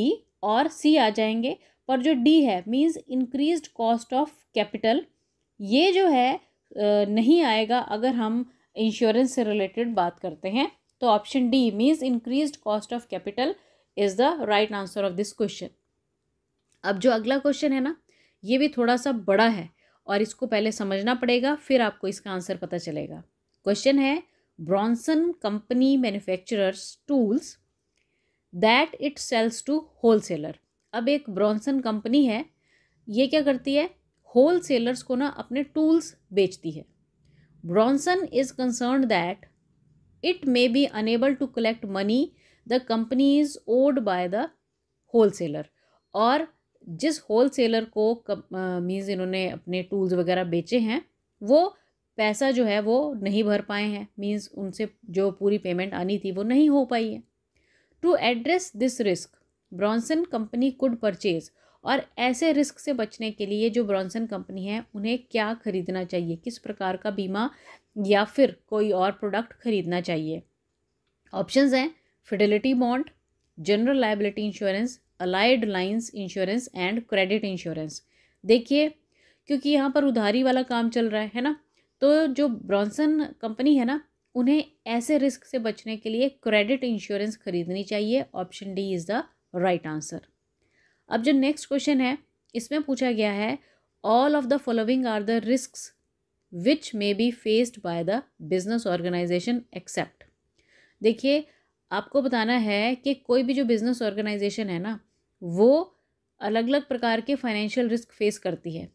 और सी आ जाएंगे पर जो डी है means increase cost of capital ये जो है नहीं आएगा अगर हम इंश्योरेंस से रिलेटेड बात करते हैं तो option D means increase cost of capital is the right answer of this question अब जो अगला क्वेश्चन है ना ये भी थोड़ा सा बड़ा है और इसको पहले समझना पड़ेगा फिर आपको इसका आंसर पता चलेगा क्वेश्चन है Bronson company manufacturers tools that it sells to wholesaler अब एक ब्रॉन्सन कंपनी है ये क्या करती है होल सेलर्स को ना अपने टूल्स बेचती है Bronson is concern that it may be unable to collect money the company is owed by the wholesaler और जिस होल सेलर को मीन्स इन्होंने अपने टूल्स वगैरह बेचे हैं वो पैसा जो है वो नहीं भर पाए हैं मीन्स उनसे जो पूरी पेमेंट आनी थी वो नहीं हो पाई है to address this risk Bronson company could purchase और ऐसे रिस्क से बचने के लिए जो ब्रॉन्सन कंपनी है उन्हें क्या खरीदना चाहिए किस प्रकार का बीमा या फिर कोई और प्रोडक्ट खरीदना चाहिए ऑप्शंस हैं fidelity bond general liability insurance allied lines insurance and credit insurance देखिए क्योंकि यहाँ पर उधारी वाला काम चल रहा है है ना तो जो ब्रॉन्सन कंपनी है ना उन्हें ऐसे रिस्क से बचने के लिए क्रेडिट इंश्योरेंस खरीदनी चाहिए option D is the right answer अब जो नेक्स्ट क्वेश्चन है इसमें पूछा गया है all of the following are the risks which may be faced by the business organisation except देखिए आपको बताना है कि कोई भी जो बिज़नेस ऑर्गेनाइजेशन है ना वो अलग अलग प्रकार के फाइनेंशियल रिस्क फेस करती है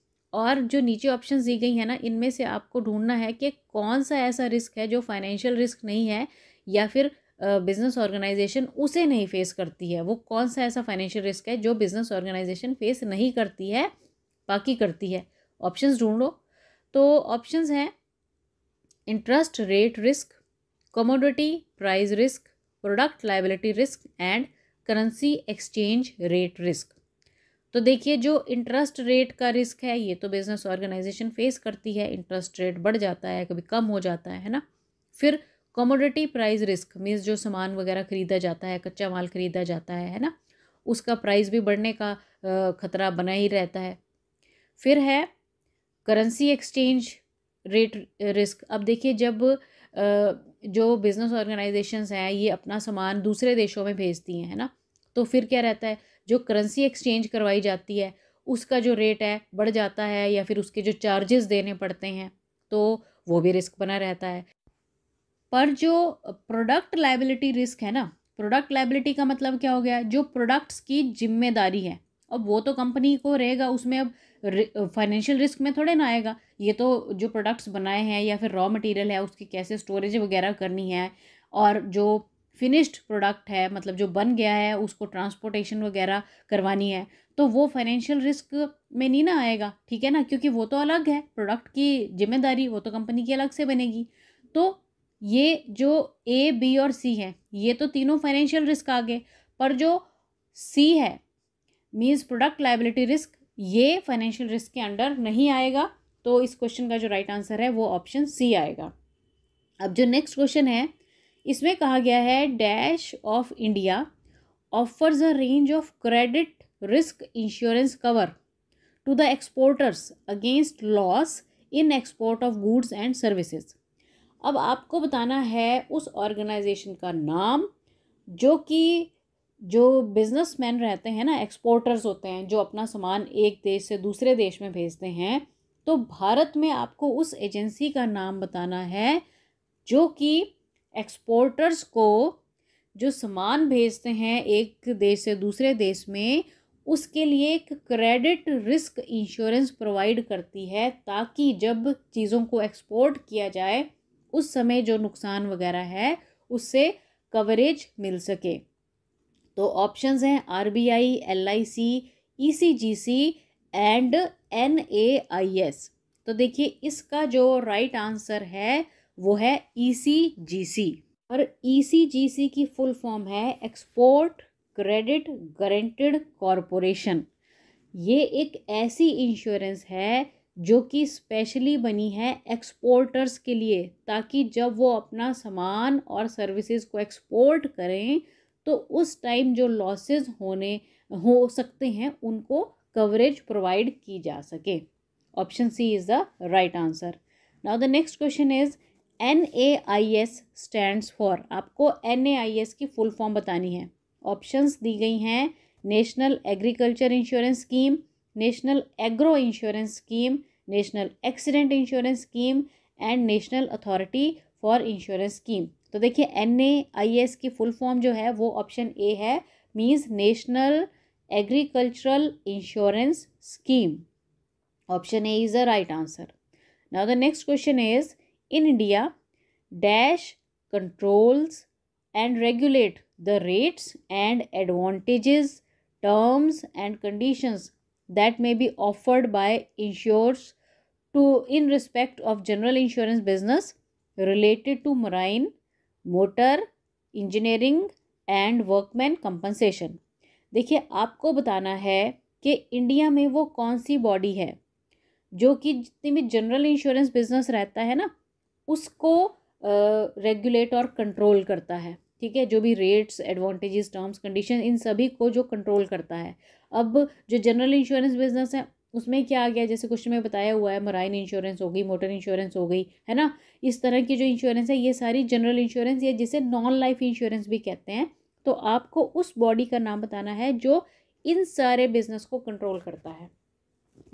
और जो नीचे ऑप्शन दी गई है ना इनमें से आपको ढूंढना है कि कौन सा ऐसा रिस्क है जो फाइनेंशियल रिस्क नहीं है या फिर बिज़नेस ऑर्गेनाइजेशन उसे नहीं फेस करती है वो कौन सा ऐसा फाइनेंशियल रिस्क है जो बिज़नेस ऑर्गेनाइजेशन फेस नहीं करती है बाकी करती है ऑप्शंस ढूंढ लो तो ऑप्शंस हैं interest rate risk commodity price risk product liability risk and currency exchange rate risk तो देखिए जो इंटरेस्ट रेट का रिस्क है ये तो बिज़नेस ऑर्गेनाइजेशन फेस करती है इंटरेस्ट रेट बढ़ जाता है कभी कम हो जाता है है ना फिर कॉमोडिटी प्राइस रिस्क मीन्स जो सामान वगैरह खरीदा जाता है कच्चा माल खरीदा जाता है है ना उसका प्राइस भी बढ़ने का ख़तरा बना ही रहता है फिर है करेंसी एक्सचेंज रेट रिस्क अब देखिए जब जो बिज़नेस ऑर्गेनाइजेशंस हैं ये अपना सामान दूसरे देशों में भेजती हैं है ना तो फिर क्या रहता है जो करेंसी एक्सचेंज करवाई जाती है उसका जो रेट है बढ़ जाता है या फिर उसके जो चार्जेस देने पड़ते हैं तो वो भी रिस्क बना रहता है पर जो प्रोडक्ट लाइबिलिटी रिस्क है ना प्रोडक्ट लाइबिलिटी का मतलब क्या हो गया जो प्रोडक्ट्स की जिम्मेदारी है अब वो तो कंपनी को रहेगा उसमें अब फाइनेंशियल रिस्क में थोड़े ना आएगा ये तो जो प्रोडक्ट्स बनाए हैं या फिर रॉ मटेरियल है उसकी कैसे स्टोरेज वगैरह करनी है और जो फिनिश्ड प्रोडक्ट है मतलब जो बन गया है उसको ट्रांसपोर्टेशन वगैरह करवानी है तो वो फाइनेंशियल रिस्क में नहीं ना आएगा ठीक है ना क्योंकि वो तो अलग है प्रोडक्ट की जिम्मेदारी वो तो कंपनी की अलग से बनेगी तो ये जो ए बी और सी है ये तो तीनों फाइनेंशियल रिस्क आ गए पर जो सी है मीन्स प्रोडक्ट लाइबिलिटी रिस्क ये फाइनेंशियल रिस्क के अंडर नहीं आएगा तो इस क्वेश्चन का जो राइट right आंसर है वो ऑप्शन सी आएगा अब जो नेक्स्ट क्वेश्चन है इसमें कहा गया है dash of India offers a range of credit risk insurance cover to the exporters against loss in export of goods and services अब आपको बताना है उस ऑर्गेनाइजेशन का नाम जो कि जो बिजनेसमैन रहते हैं ना एक्सपोर्टर्स होते हैं जो अपना सामान एक देश से दूसरे देश में भेजते हैं तो भारत में आपको उस एजेंसी का नाम बताना है जो कि एक्सपोर्टर्स को जो सामान भेजते हैं एक देश से दूसरे देश में उसके लिए एक क्रेडिट रिस्क इंश्योरेंस प्रोवाइड करती है ताकि जब चीज़ों को एक्सपोर्ट किया जाए उस समय जो नुकसान वगैरह है उससे कवरेज मिल सके तो ऑप्शंस हैं R B I L I C E C G C and N A I S तो देखिए इसका जो राइट right आंसर है वो है ई सी जी सी और ई सी जी सी की फुल फॉर्म है एक्सपोर्ट क्रेडिट गारंटेड कॉरपोरेशन ये एक ऐसी इंश्योरेंस है जो कि स्पेशली बनी है एक्सपोर्टर्स के लिए ताकि जब वो अपना सामान और सर्विसेज को एक्सपोर्ट करें तो उस टाइम जो लॉसेस होने हो सकते हैं उनको कवरेज प्रोवाइड की जा सके option C is the right answer now the next question is N A I S stand for आपको एन ए आई एस की फुल फॉर्म बतानी है ऑप्शंस दी गई हैं national agriculture insurance scheme national agro insurance scheme national accident insurance scheme and national authority for insurance scheme तो देखिए N A I S की फुल फॉर्म जो है वो ऑप्शन ए है means national agricultural insurance scheme option A is the right answer now the next question is in India dash controls and regulate the rates and advantages terms and conditions that may be offered by insurers to in respect of general insurance business related to marine motor engineering and workman compensation देखिए आपको बताना है कि India में वो कौन सी body है जो कि जितनी भी जनरल इंश्योरेंस बिजनेस रहता है ना उसको रेगुलेट और कंट्रोल करता है ठीक है जो भी रेट्स एडवांटेजेस टर्म्स कंडीशन इन सभी को जो कंट्रोल करता है अब जो जनरल इंश्योरेंस बिजनेस है उसमें क्या आ गया जैसे क्वेश्चन में बताया हुआ है मराइन इंश्योरेंस हो गई मोटर इंश्योरेंस हो गई है ना इस तरह की जो इंश्योरेंस है ये सारी जनरल इंश्योरेंस या जिसे नॉन लाइफ इंश्योरेंस भी कहते हैं तो आपको उस बॉडी का नाम बताना है जो इन सारे बिजनेस को कंट्रोल करता है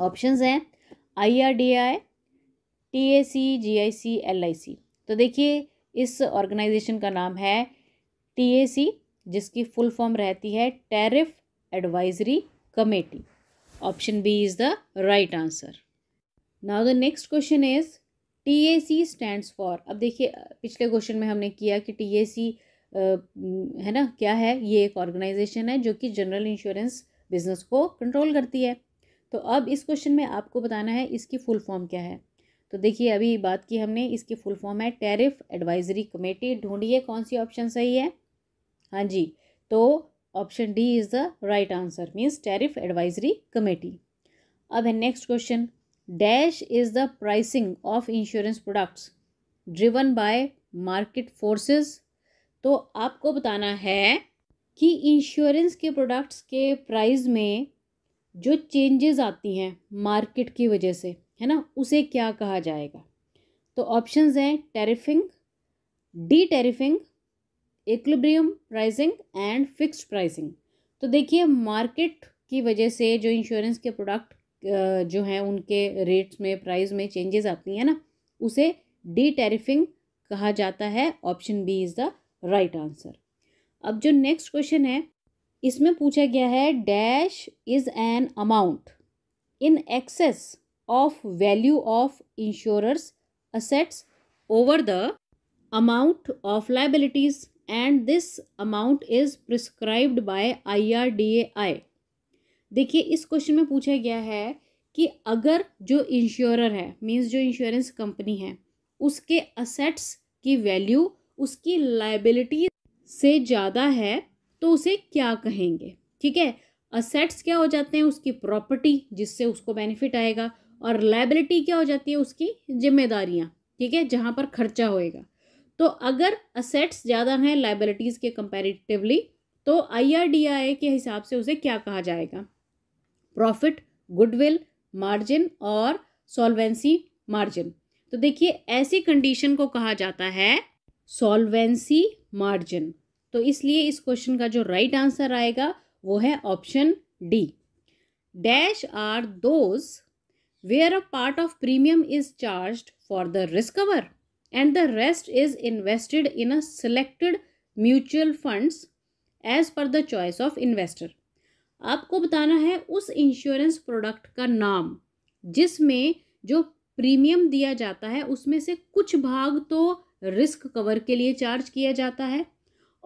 ऑप्शन हैं I R D I T A C G I C L I C तो देखिए इस ऑर्गेनाइजेशन का नाम है टी ए सी जिसकी फुल फॉर्म रहती है tariff advisory committee option B is the right answer now the next question is T A C stand for अब देखिए पिछले क्वेश्चन में हमने किया कि टी ए सी है ना क्या है ये एक ऑर्गेनाइजेशन है जो कि जनरल इंश्योरेंस बिजनेस को कंट्रोल करती है तो अब इस क्वेश्चन में आपको बताना है इसकी फुल फॉर्म क्या है तो देखिए अभी बात की हमने इसकी फुल फॉर्म है टैरिफ एडवाइजरी कमेटी ढूंढिए कौन सी ऑप्शन सही है हाँ जी तो option D is the right answer means tariff advisory committee अब है next question dash is the pricing of insurance products driven by market forces तो आपको बताना है कि इंश्योरेंस के प्रोडक्ट्स के प्राइस में जो चेंजेस आती हैं मार्केट की वजह से है ना उसे क्या कहा जाएगा तो ऑप्शंस हैं tariffing detariffing equilibrium pricing and fixed pricing तो देखिए मार्केट की वजह से जो इंश्योरेंस के प्रोडक्ट जो हैं उनके रेट्स में प्राइस में चेंजेस आती हैं ना उसे डी टेरिफिंग कहा जाता है option B is the right answer अब जो नेक्स्ट क्वेश्चन है इसमें पूछा गया है dash is an amount in excess of value of insurer's assets over the amount of liabilities and this amount is prescribed by IRDAI देखिए इस question में पूछा गया है कि अगर जो इंश्योरर है मींस जो इंश्योरेंस कंपनी है उसके असेट्स की वैल्यू उसकी लाइबिलिटी से ज़्यादा है तो उसे क्या कहेंगे ठीक है असेट्स क्या हो जाते हैं उसकी प्रॉपर्टी जिससे उसको बेनिफिट आएगा और लाइबिलिटी क्या हो जाती है उसकी जिम्मेदारियाँ ठीक है जहाँ पर खर्चा होएगा तो अगर असेट्स ज़्यादा हैं लाइबिलिटीज़ के कंपेरेटिवली तो आई के हिसाब से उसे क्या कहा जाएगा प्रॉफिट गुडविल मार्जिन और सॉल्वेंसी मार्जिन तो देखिए ऐसी कंडीशन को कहा जाता है सॉल्वेंसी मार्जिन तो इसलिए इस क्वेश्चन का जो राइट right आंसर आएगा वो है option D dash are those where a part of premium is charge for the risk cover and the rest is invested in a selected mutual funds as per the choice of investor आपको बताना है उस insurance product का नाम जिसमें जो premium दिया जाता है उसमें से कुछ भाग तो रिस्क कवर के लिए चार्ज किया जाता है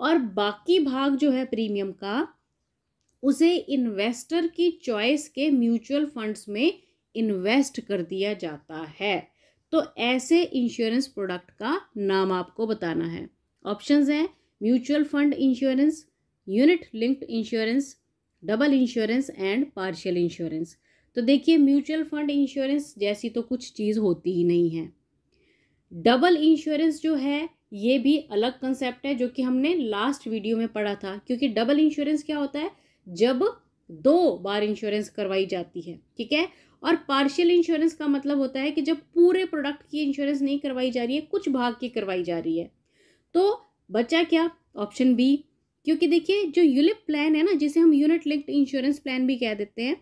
और बाकी भाग जो है प्रीमियम का उसे इन्वेस्टर की चॉइस के म्यूचुअल फंड्स में इन्वेस्ट कर दिया जाता है तो ऐसे इंश्योरेंस प्रोडक्ट का नाम आपको बताना है ऑप्शंस हैं mutual fund insurance unit linked insurance double insurance and partial insurance तो देखिए म्यूचुअल फंड इंश्योरेंस जैसी तो कुछ चीज़ होती ही नहीं है डबल इंश्योरेंस जो है ये भी अलग कंसेप्ट है जो कि हमने लास्ट वीडियो में पढ़ा था क्योंकि डबल इंश्योरेंस क्या होता है जब दो बार इंश्योरेंस करवाई जाती है ठीक है और पार्शियल इंश्योरेंस का मतलब होता है कि जब पूरे प्रोडक्ट की इंश्योरेंस नहीं करवाई जा रही है कुछ भाग की करवाई जा रही है तो बचा क्या ऑप्शन बी क्योंकि देखिए जो यूलिप प्लान है ना जिसे हम यूनिट लिंक्ड इंश्योरेंस प्लान भी कह देते हैं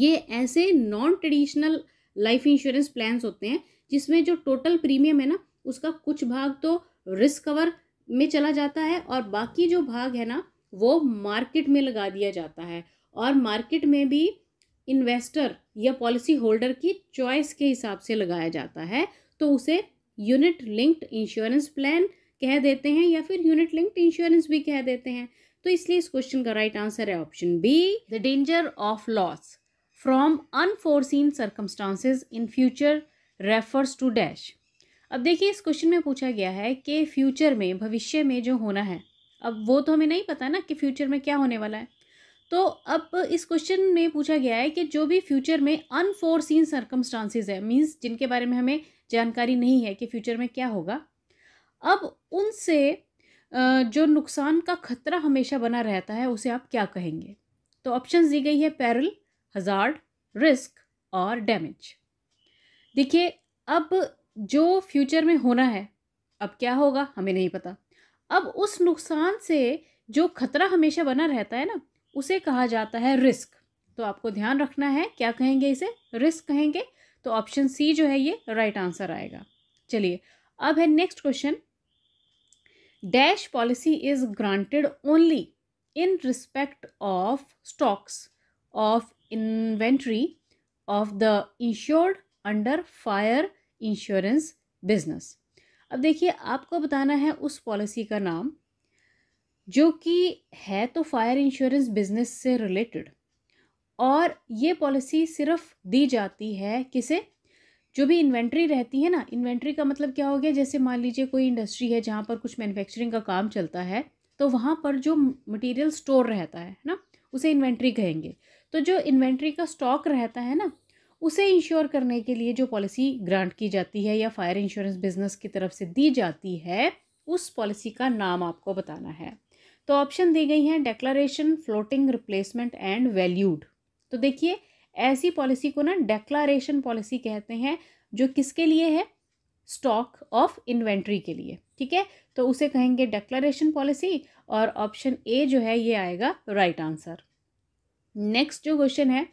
ये ऐसे non traditional life insurance plan होते हैं जिसमें जो टोटल प्रीमियम है ना उसका कुछ भाग तो रिस्क कवर में चला जाता है और बाकी जो भाग है ना वो मार्केट में लगा दिया जाता है और मार्केट में भी इन्वेस्टर या पॉलिसी होल्डर की चॉइस के हिसाब से लगाया जाता है तो उसे यूनिट लिंक्ड इंश्योरेंस प्लान कह देते हैं या फिर यूनिट लिंक्ड इंश्योरेंस भी कह देते हैं तो इसलिए इस क्वेश्चन का राइट आंसर है option B the danger of loss from unforeseen circumstances in future refers to dash अब देखिए इस क्वेश्चन में पूछा गया है कि फ्यूचर में भविष्य में जो होना है अब वो तो हमें नहीं पता ना कि फ्यूचर में क्या होने वाला है तो अब इस क्वेश्चन में पूछा गया है कि जो भी फ्यूचर में अनफोर्सीन सर्कमस्टांसिस है मीन्स जिनके बारे में हमें जानकारी नहीं है कि फ्यूचर में क्या होगा अब उनसे जो नुकसान का खतरा हमेशा बना रहता है उसे आप क्या कहेंगे तो ऑप्शन दी गई है पैरल हजार्ड रिस्क और डैमेज देखिए अब जो फ्यूचर में होना है अब क्या होगा हमें नहीं पता अब उस नुकसान से जो खतरा हमेशा बना रहता है ना उसे कहा जाता है रिस्क तो आपको ध्यान रखना है क्या कहेंगे इसे रिस्क कहेंगे तो ऑप्शन सी जो है ये राइट आंसर आएगा चलिए अब है next question dash policy is granted only in respect of stocks of inventory of the insured under fire insurance business अब देखिए आपको बताना है उस पॉलिसी का नाम जो कि है तो फायर इंश्योरेंस बिजनेस से रिलेटेड और ये पॉलिसी सिर्फ दी जाती है किसे जो भी इन्वेंट्री रहती है ना इन्वेंट्री का मतलब क्या हो गया जैसे मान लीजिए कोई इंडस्ट्री है जहाँ पर कुछ मैन्युफैक्चरिंग का काम चलता है तो वहाँ पर जो मटेरियल स्टोर तो रहता है ना उसे इन्वेंट्री कहेंगे तो जो इन्वेंट्री का स्टॉक रहता है ना उसे इंश्योर करने के लिए जो पॉलिसी ग्रांट की जाती है या फायर इंश्योरेंस बिजनेस की तरफ से दी जाती है उस पॉलिसी का नाम आपको बताना है तो ऑप्शन दी गई हैं declaration floating replacement and valued तो देखिए ऐसी पॉलिसी को ना डेक्लारेशन पॉलिसी कहते हैं जो किसके लिए है स्टॉक ऑफ इन्वेंट्री के लिए ठीक है तो उसे कहेंगे डेक्लारेशन पॉलिसी और ऑप्शन ए जो है ये आएगा राइट आंसर नेक्स्ट जो क्वेश्चन है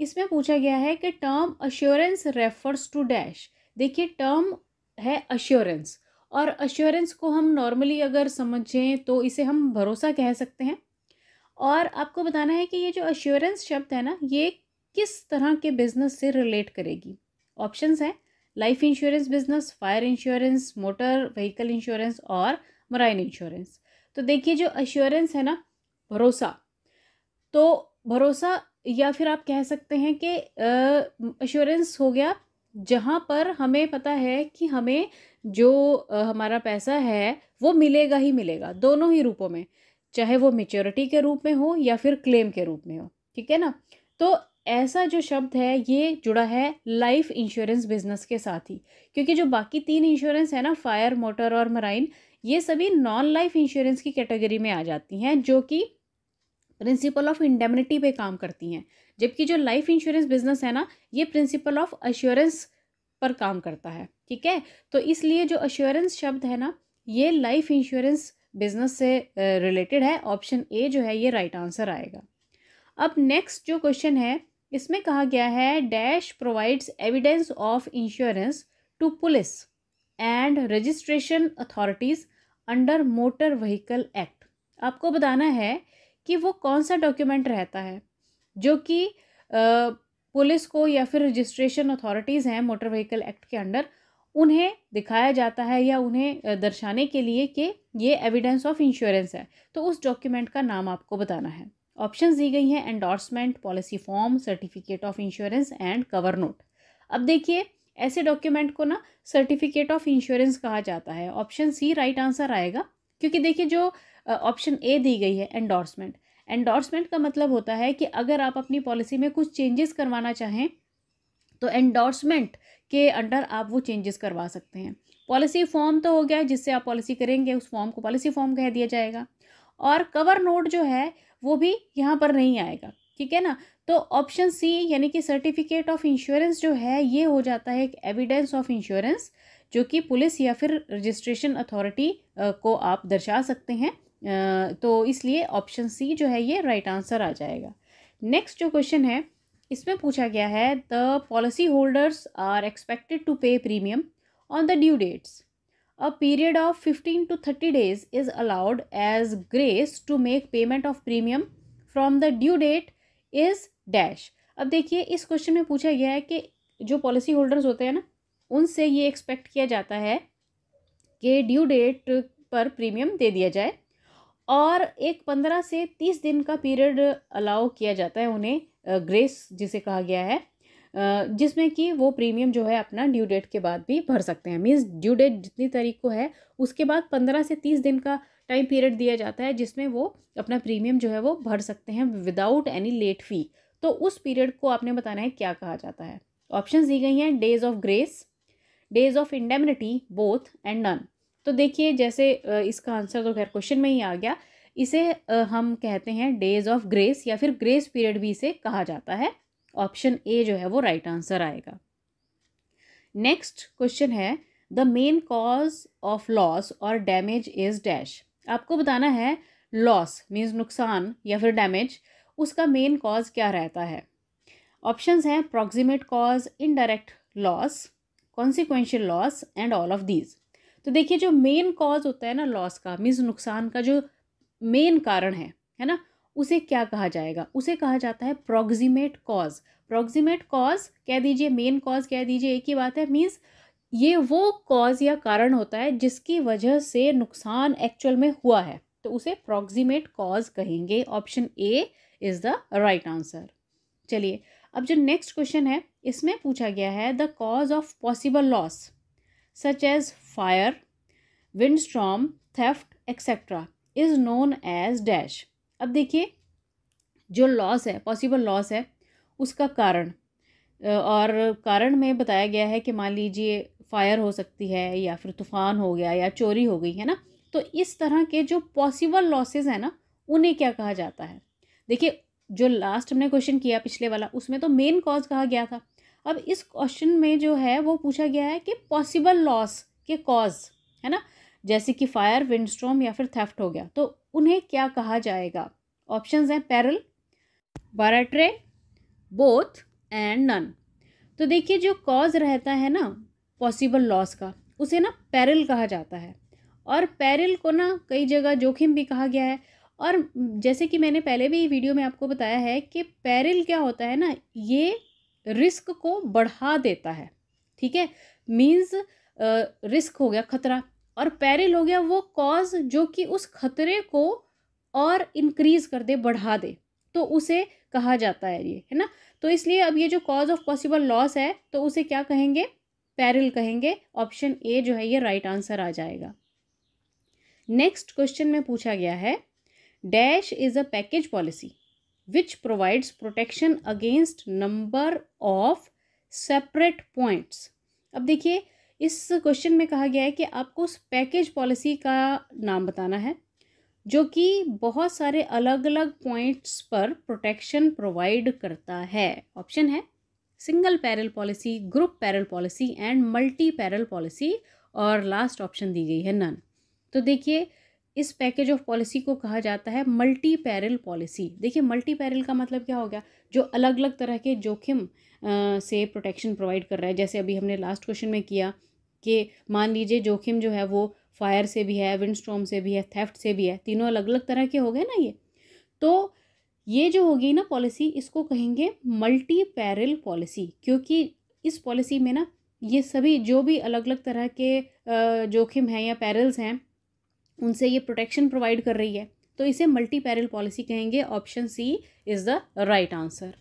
इसमें पूछा गया है कि term assurance refers to dash देखिए टर्म है अश्योरेंस और अश्योरेंस को हम नॉर्मली अगर समझें तो इसे हम भरोसा कह सकते हैं और आपको बताना है कि ये जो अश्योरेंस शब्द है ना ये किस तरह के बिज़नेस से रिलेट करेगी ऑप्शंस हैं life insurance business fire insurance motor vehicle insurance और मराइन इंश्योरेंस तो देखिए जो अश्योरेंस है ना भरोसा तो भरोसा या फिर आप कह सकते हैं कि अश्योरेंस हो गया जहाँ पर हमें पता है कि हमें जो हमारा पैसा है वो मिलेगा ही मिलेगा दोनों ही रूपों में चाहे वो मेच्योरिटी के रूप में हो या फिर क्लेम के रूप में हो ठीक है ना तो ऐसा जो शब्द है ये जुड़ा है लाइफ इंश्योरेंस बिजनेस के साथ ही क्योंकि जो बाकी तीन इंश्योरेंस है ना फायर मोटर और मराइन ये सभी नॉन लाइफ इंश्योरेंस की कैटेगरी में आ जाती हैं जो कि प्रिंसिपल ऑफ इंडेमनिटी पे काम करती हैं जबकि जो लाइफ इंश्योरेंस बिजनेस है ना ये प्रिंसिपल ऑफ अश्योरेंस पर काम करता है ठीक है तो इसलिए जो अश्योरेंस शब्द है ना ये लाइफ इंश्योरेंस बिजनेस से रिलेटेड है ऑप्शन ए जो है ये राइट right आंसर आएगा अब नेक्स्ट जो क्वेश्चन है इसमें कहा गया है dash provides evidence of insurance to police and registration authorities under motor vehicle act आपको बताना है कि वो कौन सा डॉक्यूमेंट रहता है जो कि पुलिस को या फिर रजिस्ट्रेशन अथॉरिटीज़ हैं मोटर व्हीकल एक्ट के अंडर उन्हें दिखाया जाता है या उन्हें दर्शाने के लिए कि ये एविडेंस ऑफ इंश्योरेंस है तो उस डॉक्यूमेंट का नाम आपको बताना है ऑप्शंस दी गई हैं endorsement policy form certificate of insurance and cover note अब देखिए ऐसे डॉक्यूमेंट को ना सर्टिफिकेट ऑफ इंश्योरेंस कहा जाता है ऑप्शन सी राइट आंसर आएगा क्योंकि देखिए जो ऑप्शन ए दी गई है एंडोर्समेंट एंडोर्समेंट का मतलब होता है कि अगर आप अपनी पॉलिसी में कुछ चेंजेस करवाना चाहें तो एंडोर्समेंट के अंडर आप वो चेंजेस करवा सकते हैं पॉलिसी फॉर्म तो हो गया जिससे आप पॉलिसी करेंगे उस फॉर्म को पॉलिसी फॉर्म कह दिया जाएगा और कवर नोट जो है वो भी यहाँ पर नहीं आएगा ठीक है ना तो ऑप्शन सी यानी कि सर्टिफिकेट ऑफ इंश्योरेंस जो है ये हो जाता है एक एविडेंस ऑफ इंश्योरेंस जो कि पुलिस या फिर रजिस्ट्रेशन अथॉरिटी को आप दर्शा सकते हैं तो इसलिए ऑप्शन सी जो है ये राइट right आंसर आ जाएगा नेक्स्ट जो क्वेश्चन है इसमें पूछा गया है the policy holders are expected to pay premium on the due dates a period of fifteen to thirty days is allowed as grace to make payment of premium from the due date is dash अब देखिए इस question में पूछा गया है कि जो policy holders होते हैं ना उनसे ये एक्सपेक्ट किया जाता है कि ड्यू डेट पर प्रीमियम दे दिया जाए और एक पंद्रह से तीस दिन का पीरियड अलाउ किया जाता है उन्हें ग्रेस जिसे कहा गया है जिसमें कि वो प्रीमियम जो है अपना ड्यू डेट के बाद भी भर सकते हैं मीन्स ड्यू डेट जितनी तारीख को है उसके बाद पंद्रह से तीस दिन का टाइम पीरियड दिया जाता है जिसमें वो अपना प्रीमियम जो है वो भर सकते हैं विदाउट एनी लेट फ़ी तो उस पीरियड को आपने बताना है क्या कहा जाता है ऑप्शन दी गई हैं days of grace days of indemnity both and none तो देखिए जैसे इसका आंसर तो खैर क्वेश्चन में ही आ गया इसे हम कहते हैं डेज ऑफ ग्रेस या फिर ग्रेस पीरियड भी इसे कहा जाता है ऑप्शन ए जो है वो राइट right आंसर आएगा नेक्स्ट क्वेश्चन है the main cause of loss और डैमेज इज डैश आपको बताना है लॉस मीन्स नुकसान या फिर डैमेज उसका मेन कॉज क्या रहता है ऑप्शंस हैं proximate cause indirect loss consequential loss and all of these तो देखिए जो मेन कॉज होता है ना लॉस का मीन्स नुकसान का जो मेन कारण है है ना उसे क्या कहा जाएगा उसे कहा जाता है प्रोक्सीमेट कॉज प्रोक्सीमेट कॉज कह दीजिए मेन कॉज कह दीजिए एक ही बात है मीन्स ये वो कॉज या कारण होता है जिसकी वजह से नुकसान एक्चुअल में हुआ है तो उसे प्रोक्सीमेट कॉज कहेंगे option A is the right answer चलिए अब जो नेक्स्ट क्वेश्चन है इसमें पूछा गया है the cause of possible loss such as wind storm theft etcetera is known as dash अब देखिए जो लॉस है पॉसिबल लॉस है उसका कारण और कारण में बताया गया है कि मान लीजिए फायर हो सकती है या फिर तूफान हो गया या चोरी हो गई है ना तो इस तरह के जो पॉसिबल लॉसेज हैं ना उन्हें क्या कहा जाता है देखिए जो लास्ट हमने क्वेश्चन किया पिछले वाला उसमें तो मेन कॉज कहा गया था अब इस क्वेश्चन में जो है वो पूछा गया है कि पॉसिबल लॉस के कॉज है ना जैसे कि फायर विंडस्ट्रोम या फिर थेफ्ट हो गया तो उन्हें क्या कहा जाएगा ऑप्शंस हैं peril barratry both and none तो देखिए जो कॉज रहता है ना पॉसिबल लॉस का उसे ना पैरल कहा जाता है और पैरल को ना कई जगह जोखिम भी कहा गया है और जैसे कि मैंने पहले भी वीडियो में आपको बताया है कि पैरल क्या होता है ना ये रिस्क को बढ़ा देता है ठीक है मीन्स रिस्क हो गया खतरा और पेरिल हो गया वो कॉज जो कि उस खतरे को और इंक्रीज कर दे बढ़ा दे तो उसे कहा जाता है ये है ना तो इसलिए अब ये जो कॉज ऑफ पॉसिबल लॉस है तो उसे क्या कहेंगे पैरिल कहेंगे ऑप्शन ए जो है ये राइट right आंसर आ जाएगा नेक्स्ट क्वेश्चन में पूछा गया है dash is a package policy which provides protection against number of separate points अब देखिए इस क्वेश्चन में कहा गया है कि आपको उस पैकेज पॉलिसी का नाम बताना है जो कि बहुत सारे अलग अलग पॉइंट्स पर प्रोटेक्शन प्रोवाइड करता है ऑप्शन है single peril policy group peril policy and multi peril policy और लास्ट ऑप्शन दी गई है नन तो देखिए इस पैकेज ऑफ पॉलिसी को कहा जाता है मल्टी पैरल पॉलिसी देखिए मल्टी पैरल का मतलब क्या हो गया जो अलग अलग तरह के जोखिम से प्रोटेक्शन प्रोवाइड कर रहा है जैसे अभी हमने लास्ट क्वेश्चन में किया कि मान लीजिए जोखिम जो है वो फायर से भी है विंड स्टॉम से भी है थेफ्ट से भी है तीनों अलग अलग तरह के हो गए ना ये तो ये जो होगी ना पॉलिसी इसको कहेंगे मल्टी पैरल पॉलिसी क्योंकि इस पॉलिसी में ना ये सभी जो भी अलग अलग तरह के जोखिम हैं या पैरल्स हैं उनसे ये प्रोटेक्शन प्रोवाइड कर रही है तो इसे मल्टी पैरल पॉलिसी कहेंगे option C is the right answer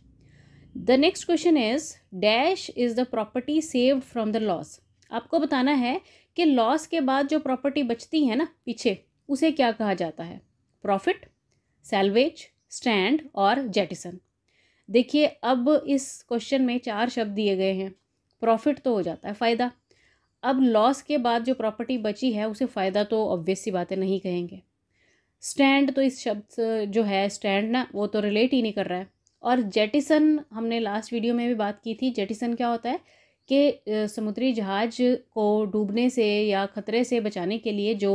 the next question is dash is the property saved from the loss आपको बताना है कि लॉस के बाद जो प्रॉपर्टी बचती है ना पीछे उसे क्या कहा जाता है प्रॉफिट सेल्वेज स्टैंड और जेटिसन देखिए अब इस क्वेश्चन में चार शब्द दिए गए हैं प्रॉफिट तो हो जाता है फ़ायदा अब लॉस के बाद जो प्रॉपर्टी बची है उसे फ़ायदा तो ऑब्वियस सी बातें नहीं कहेंगे स्टैंड तो इस शब्द जो है स्टैंड ना वो तो रिलेट ही नहीं कर रहा है और जेटिसन हमने लास्ट वीडियो में भी बात की थी जेटिसन क्या होता है कि समुद्री जहाज को डूबने से या ख़तरे से बचाने के लिए जो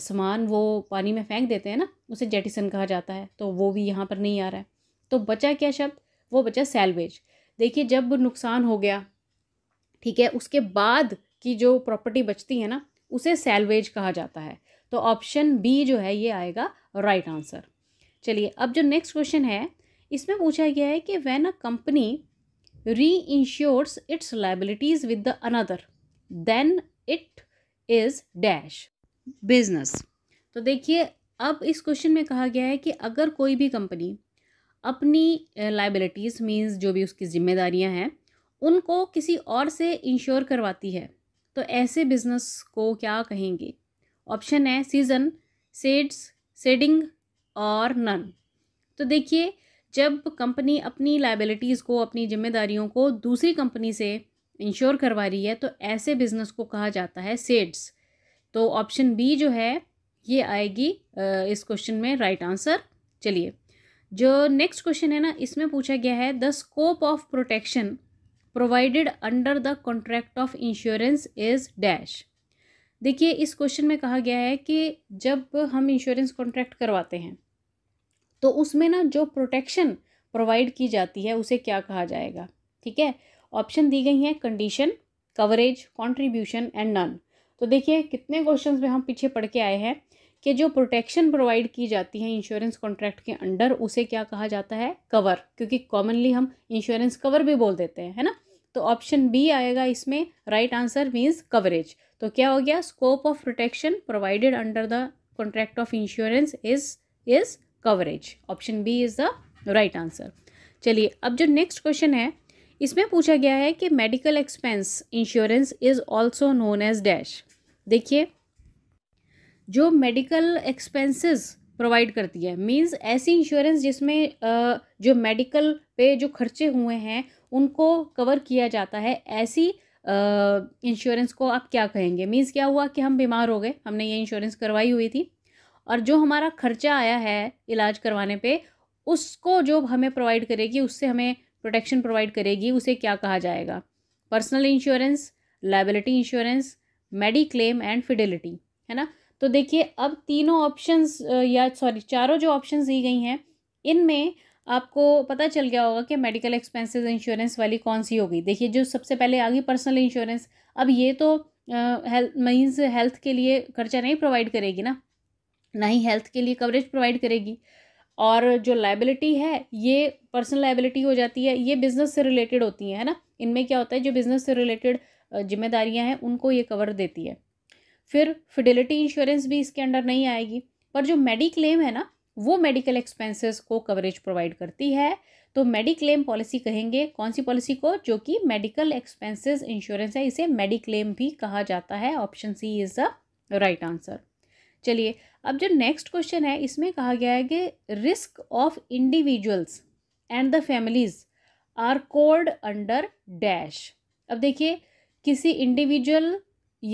सामान वो पानी में फेंक देते हैं ना उसे जेटिसन कहा जाता है तो वो भी यहाँ पर नहीं आ रहा है तो बचा क्या शब्द वो बचा सैलवेज देखिए जब नुकसान हो गया ठीक है उसके बाद की जो प्रॉपर्टी बचती है ना उसे सैलवेज कहा जाता है तो ऑप्शन बी जो है ये आएगा राइट आंसर चलिए अब जो नेक्स्ट क्वेश्चन है इसमें पूछा गया है कि when a company reinsures its liabilities with the another then it is dash business तो देखिए अब इस क्वेश्चन में कहा गया है कि अगर कोई भी कंपनी अपनी लाइबिलिटीज़ मीन्स जो भी उसकी जिम्मेदारियां हैं उनको किसी और से इंश्योर करवाती है तो ऐसे बिजनेस को क्या कहेंगे ऑप्शन है सीज़न सेड्स सेडिंग और नन तो देखिए जब कंपनी अपनी लाइबिलिटीज़ को अपनी जिम्मेदारियों को दूसरी कंपनी से इंश्योर करवा रही है तो ऐसे बिजनेस को कहा जाता है सेड्स तो ऑप्शन बी जो है ये आएगी इस क्वेश्चन में राइट आंसर चलिए जो नेक्स्ट क्वेश्चन है ना इसमें पूछा गया है the scope of protection provided under the contract of insurance is dash देखिए इस क्वेश्चन में कहा गया है कि जब हम इंश्योरेंस कॉन्ट्रैक्ट करवाते हैं तो उसमें ना जो प्रोटेक्शन प्रोवाइड की जाती है उसे क्या कहा जाएगा ठीक है ऑप्शन दी गई हैं condition coverage contribution and none तो देखिए कितने क्वेश्चंस में हम पीछे पढ़ के आए हैं कि जो प्रोटेक्शन प्रोवाइड की जाती है इंश्योरेंस कॉन्ट्रैक्ट के अंडर उसे क्या कहा जाता है कवर क्योंकि कॉमनली हम इंश्योरेंस कवर भी बोल देते हैं है ना तो ऑप्शन बी आएगा इसमें राइट आंसर मीन्स कवरेज तो क्या हो गया scope of protection provided under the contract of insurance is is coverage option B is the right answer चलिए अब जो नेक्स्ट क्वेश्चन है इसमें पूछा गया है कि medical expense insurance is also known as dash देखिए जो मेडिकल एक्सपेंसेस प्रोवाइड करती है मींस ऐसी इंश्योरेंस जिसमें जो मेडिकल पे जो खर्चे हुए हैं उनको कवर किया जाता है ऐसी इंश्योरेंस को आप क्या कहेंगे मींस क्या हुआ कि हम बीमार हो गए हमने ये इंश्योरेंस करवाई हुई थी और जो हमारा खर्चा आया है इलाज करवाने पे उसको जो हमें प्रोवाइड करेगी उससे हमें प्रोटेक्शन प्रोवाइड करेगी उसे क्या कहा जाएगा personal insurance liability insurance mediclaim and fidelity है ना तो देखिए अब तीनों ऑप्शंस या सॉरी चारों जो ऑप्शंस दी गई हैं इनमें आपको पता चल गया होगा कि मेडिकल एक्सपेंसेस इंश्योरेंस वाली कौन सी होगी देखिए जो सबसे पहले आ गई पर्सनल इंश्योरेंस अब ये तो हेल्थ मीन्स हेल्थ के लिए खर्चा नहीं प्रोवाइड करेगी ना ना ही हेल्थ के लिए कवरेज प्रोवाइड करेगी और जो लाइबिलिटी है ये पर्सनल लाइबिलिटी हो जाती है ये बिज़नेस से रिलेटेड होती है, है ना इनमें क्या होता है जो बिज़नेस से रिलेटेड जिम्मेदारियां हैं उनको ये कवर देती है फिर फिडेलिटी इंश्योरेंस भी इसके अंडर नहीं आएगी पर जो मेडिक्लेम है ना वो मेडिकल एक्सपेंसेस को कवरेज प्रोवाइड करती है तो मेडिक्लेम पॉलिसी कहेंगे कौन सी पॉलिसी को जो कि मेडिकल एक्सपेंसेस इंश्योरेंस है इसे मेडिक्लेम भी कहा जाता है option C is the right answer चलिए अब जो नेक्स्ट क्वेश्चन है इसमें कहा गया है कि risk of individuals and the families are called under dash अब देखिए किसी इंडिविजुअल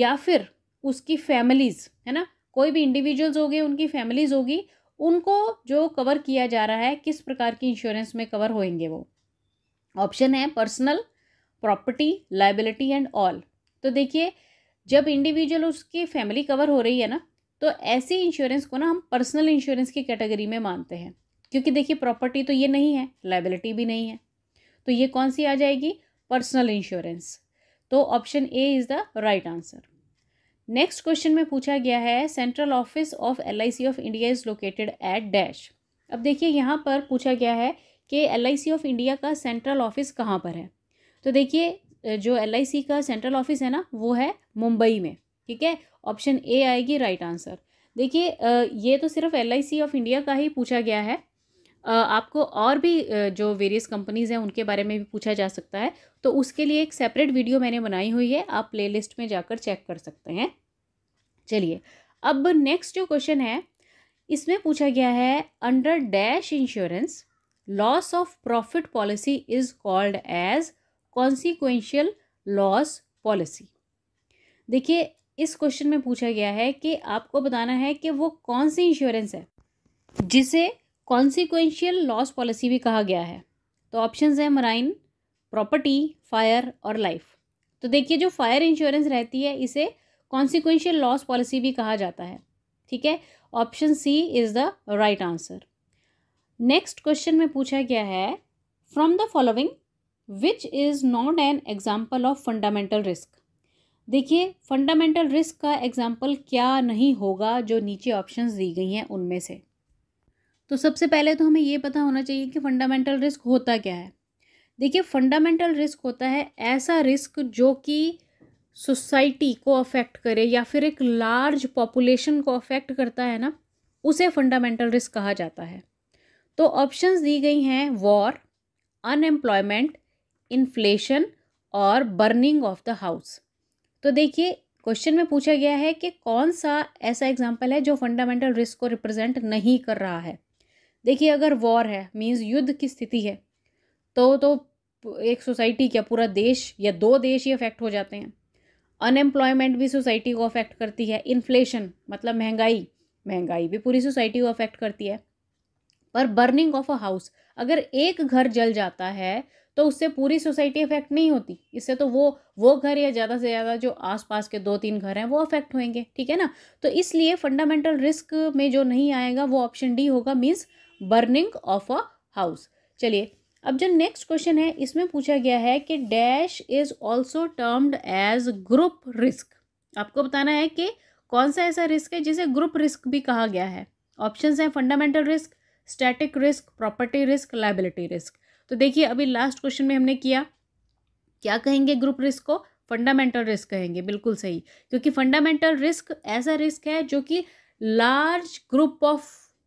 या फिर उसकी फैमिलीज़ है ना कोई भी इंडिविजुअल्स हो गए उनकी फैमिलीज़ होगी उनको जो कवर किया जा रहा है किस प्रकार की इंश्योरेंस में कवर होएंगे वो ऑप्शन है personal property liability and all तो देखिए जब इंडिविजुअल उसकी फैमिली कवर हो रही है ना तो ऐसी इंश्योरेंस को ना हम पर्सनल इंश्योरेंस की कैटेगरी में मानते हैं क्योंकि देखिए प्रॉपर्टी तो ये नहीं है लाइबिलिटी भी नहीं है तो ये कौन सी आ जाएगी पर्सनल इंश्योरेंस तो option A is the right answer next question में पूछा गया है central office of L of India is located at dash अब देखिए यहाँ पर पूछा गया है कि एल ऑफ इंडिया का सेंट्रल ऑफिस कहाँ पर है तो देखिए जो एल का सेंट्रल ऑफिस है ना वो है मुंबई में ठीक है ऑप्शन ए आएगी राइट आंसर देखिए ये तो सिर्फ एल ऑफ इंडिया का ही पूछा गया है आपको और भी जो वेरियस कंपनीज़ हैं उनके बारे में भी पूछा जा सकता है तो उसके लिए एक सेपरेट वीडियो मैंने बनाई हुई है आप प्लेलिस्ट में जाकर चेक कर सकते हैं चलिए अब नेक्स्ट जो क्वेश्चन है इसमें पूछा गया है under dash insurance loss of profit policy is called as consequential loss policy देखिए इस क्वेश्चन में पूछा गया है कि आपको बताना है कि वो कौन सी इंश्योरेंस है जिसे कॉन्सिक्वेंशियल लॉस पॉलिसी भी कहा गया है तो ऑप्शंस हैं मराइन प्रॉपर्टी फायर और लाइफ तो देखिए जो फायर इंश्योरेंस रहती है इसे कॉन्सिक्वेंशियल लॉस पॉलिसी भी कहा जाता है ठीक है option C is the right answer next question में पूछा गया है from the following which is not an example of fundamental risk देखिए फंडामेंटल रिस्क का एग्जाम्पल क्या नहीं होगा जो नीचे ऑप्शन दी गई हैं उनमें से तो सबसे पहले तो हमें ये पता होना चाहिए कि फंडामेंटल रिस्क होता क्या है देखिए फंडामेंटल रिस्क होता है ऐसा रिस्क जो कि सोसाइटी को अफेक्ट करे या फिर एक लार्ज पॉपुलेशन को अफेक्ट करता है ना उसे फंडामेंटल रिस्क कहा जाता है तो ऑप्शंस दी गई हैं वॉर अनएम्प्लॉयमेंट इन्फ्लेशन और बर्निंग ऑफ द हाउस तो देखिए क्वेश्चन में पूछा गया है कि कौन सा ऐसा एग्जाम्पल है जो फंडामेंटल रिस्क को रिप्रेजेंट नहीं कर रहा है देखिए अगर वॉर है मीन्स युद्ध की स्थिति है तो तो एक सोसाइटी क्या पूरा देश या दो देश ही अफेक्ट हो जाते हैं अनएम्प्लॉयमेंट भी सोसाइटी को अफेक्ट करती है इन्फ्लेशन मतलब महंगाई महंगाई भी पूरी सोसाइटी को अफेक्ट करती है पर बर्निंग ऑफ अ हाउस अगर एक घर जल जाता है तो उससे पूरी सोसाइटी अफेक्ट नहीं होती इससे तो वो वो घर या ज़्यादा से ज़्यादा जो आसपास के दो तीन घर हैं वो अफेक्ट होंगे ठीक है ना तो इसलिए फंडामेंटल रिस्क में जो नहीं आएगा वो ऑप्शन डी होगा means burning of a house चलिए अब जो नेक्स्ट क्वेश्चन है इसमें पूछा गया है कि dash is also termed as group risk आपको बताना है कि कौन सा ऐसा रिस्क है जिसे ग्रुप रिस्क भी कहा गया है ऑप्शंस हैं fundamental risk static risk property risk liability risk तो देखिए अभी लास्ट क्वेश्चन में हमने किया क्या कहेंगे ग्रुप रिस्क को फंडामेंटल रिस्क कहेंगे बिल्कुल सही क्योंकि फंडामेंटल रिस्क ऐसा रिस्क है जो कि लार्ज ग्रुप ऑफ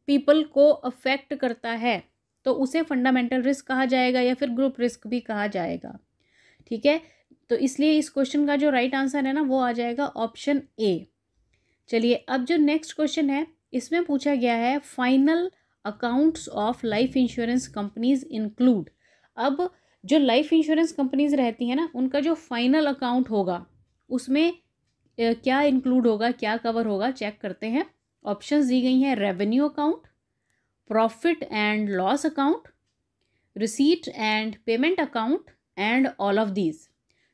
पीपल को अफेक्ट करता है तो उसे फंडामेंटल रिस्क कहा जाएगा या फिर ग्रुप रिस्क भी कहा जाएगा ठीक है तो इसलिए इस क्वेश्चन का जो राइट right आंसर है ना वो आ जाएगा ऑप्शन ए चलिए अब जो नेक्स्ट क्वेश्चन है इसमें पूछा गया है final accounts of life insurance companies include अब जो लाइफ इंश्योरेंस कंपनीज रहती हैं ना उनका जो फाइनल अकाउंट होगा उसमें क्या इंक्लूड होगा क्या कवर होगा चेक करते हैं ऑप्शंस दी गई हैं revenue account profit and loss account receipt and payment account and all of these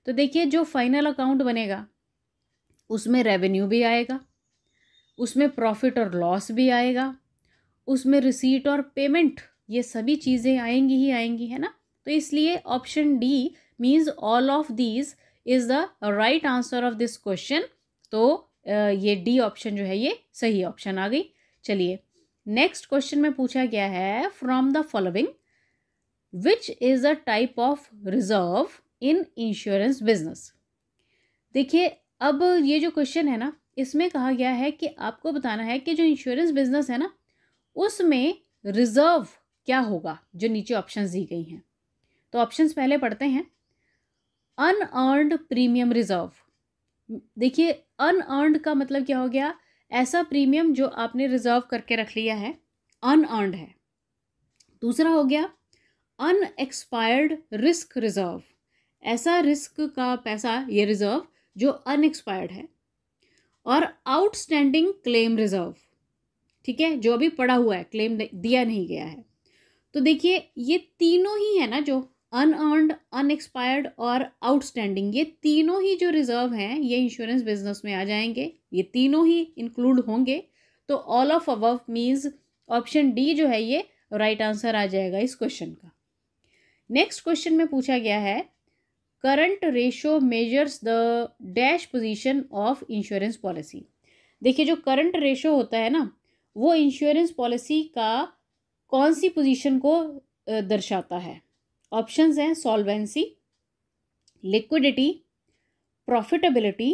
तो देखिए जो फाइनल अकाउंट बनेगा उसमें रेवेन्यू भी आएगा उसमें प्रॉफिट और लॉस भी आएगा उसमें रिसीट और पेमेंट ये सभी चीज़ें आएंगी ही आएंगी है ना तो इसलिए option D means all of these is the right answer of this question तो ये डी ऑप्शन जो है ये सही ऑप्शन आ गई चलिए नेक्स्ट क्वेश्चन में पूछा गया है from the following which is the type of reserve in insurance business देखिए अब ये जो क्वेश्चन है ना इसमें कहा गया है कि आपको बताना है कि जो इंश्योरेंस बिजनेस है ना उसमें रिजर्व क्या होगा जो नीचे ऑप्शन दी गई हैं तो ऑप्शंस पहले पढ़ते हैं अनअर्नड प्रीमियम रिजर्व देखिए अनअर्नड का मतलब क्या हो गया ऐसा प्रीमियम जो आपने रिजर्व करके रख लिया है अनअर्नड है दूसरा हो गया अनएक्सपायर्ड रिस्क रिजर्व ऐसा रिस्क का पैसा ये रिजर्व जो अनएक्सपायर्ड है और आउटस्टैंडिंग क्लेम रिजर्व ठीक है जो अभी पड़ा हुआ है क्लेम दिया नहीं गया है तो देखिए ये तीनों ही है ना जो अनअर्नड अनएक्सपायर्ड और आउटस्टैंडिंग ये तीनों ही जो रिजर्व हैं ये इंश्योरेंस बिजनेस में आ जाएंगे ये तीनों ही इंक्लूड होंगे तो all of above means option D जो है ये राइट right आंसर आ जाएगा इस क्वेश्चन का नेक्स्ट क्वेश्चन में पूछा गया है current ratio measures the dash position of insurance policy देखिए जो करंट रेशो होता है ना वो इंश्योरेंस पॉलिसी का कौन सी पोजीशन को दर्शाता है ऑप्शंस हैं solvency liquidity profitability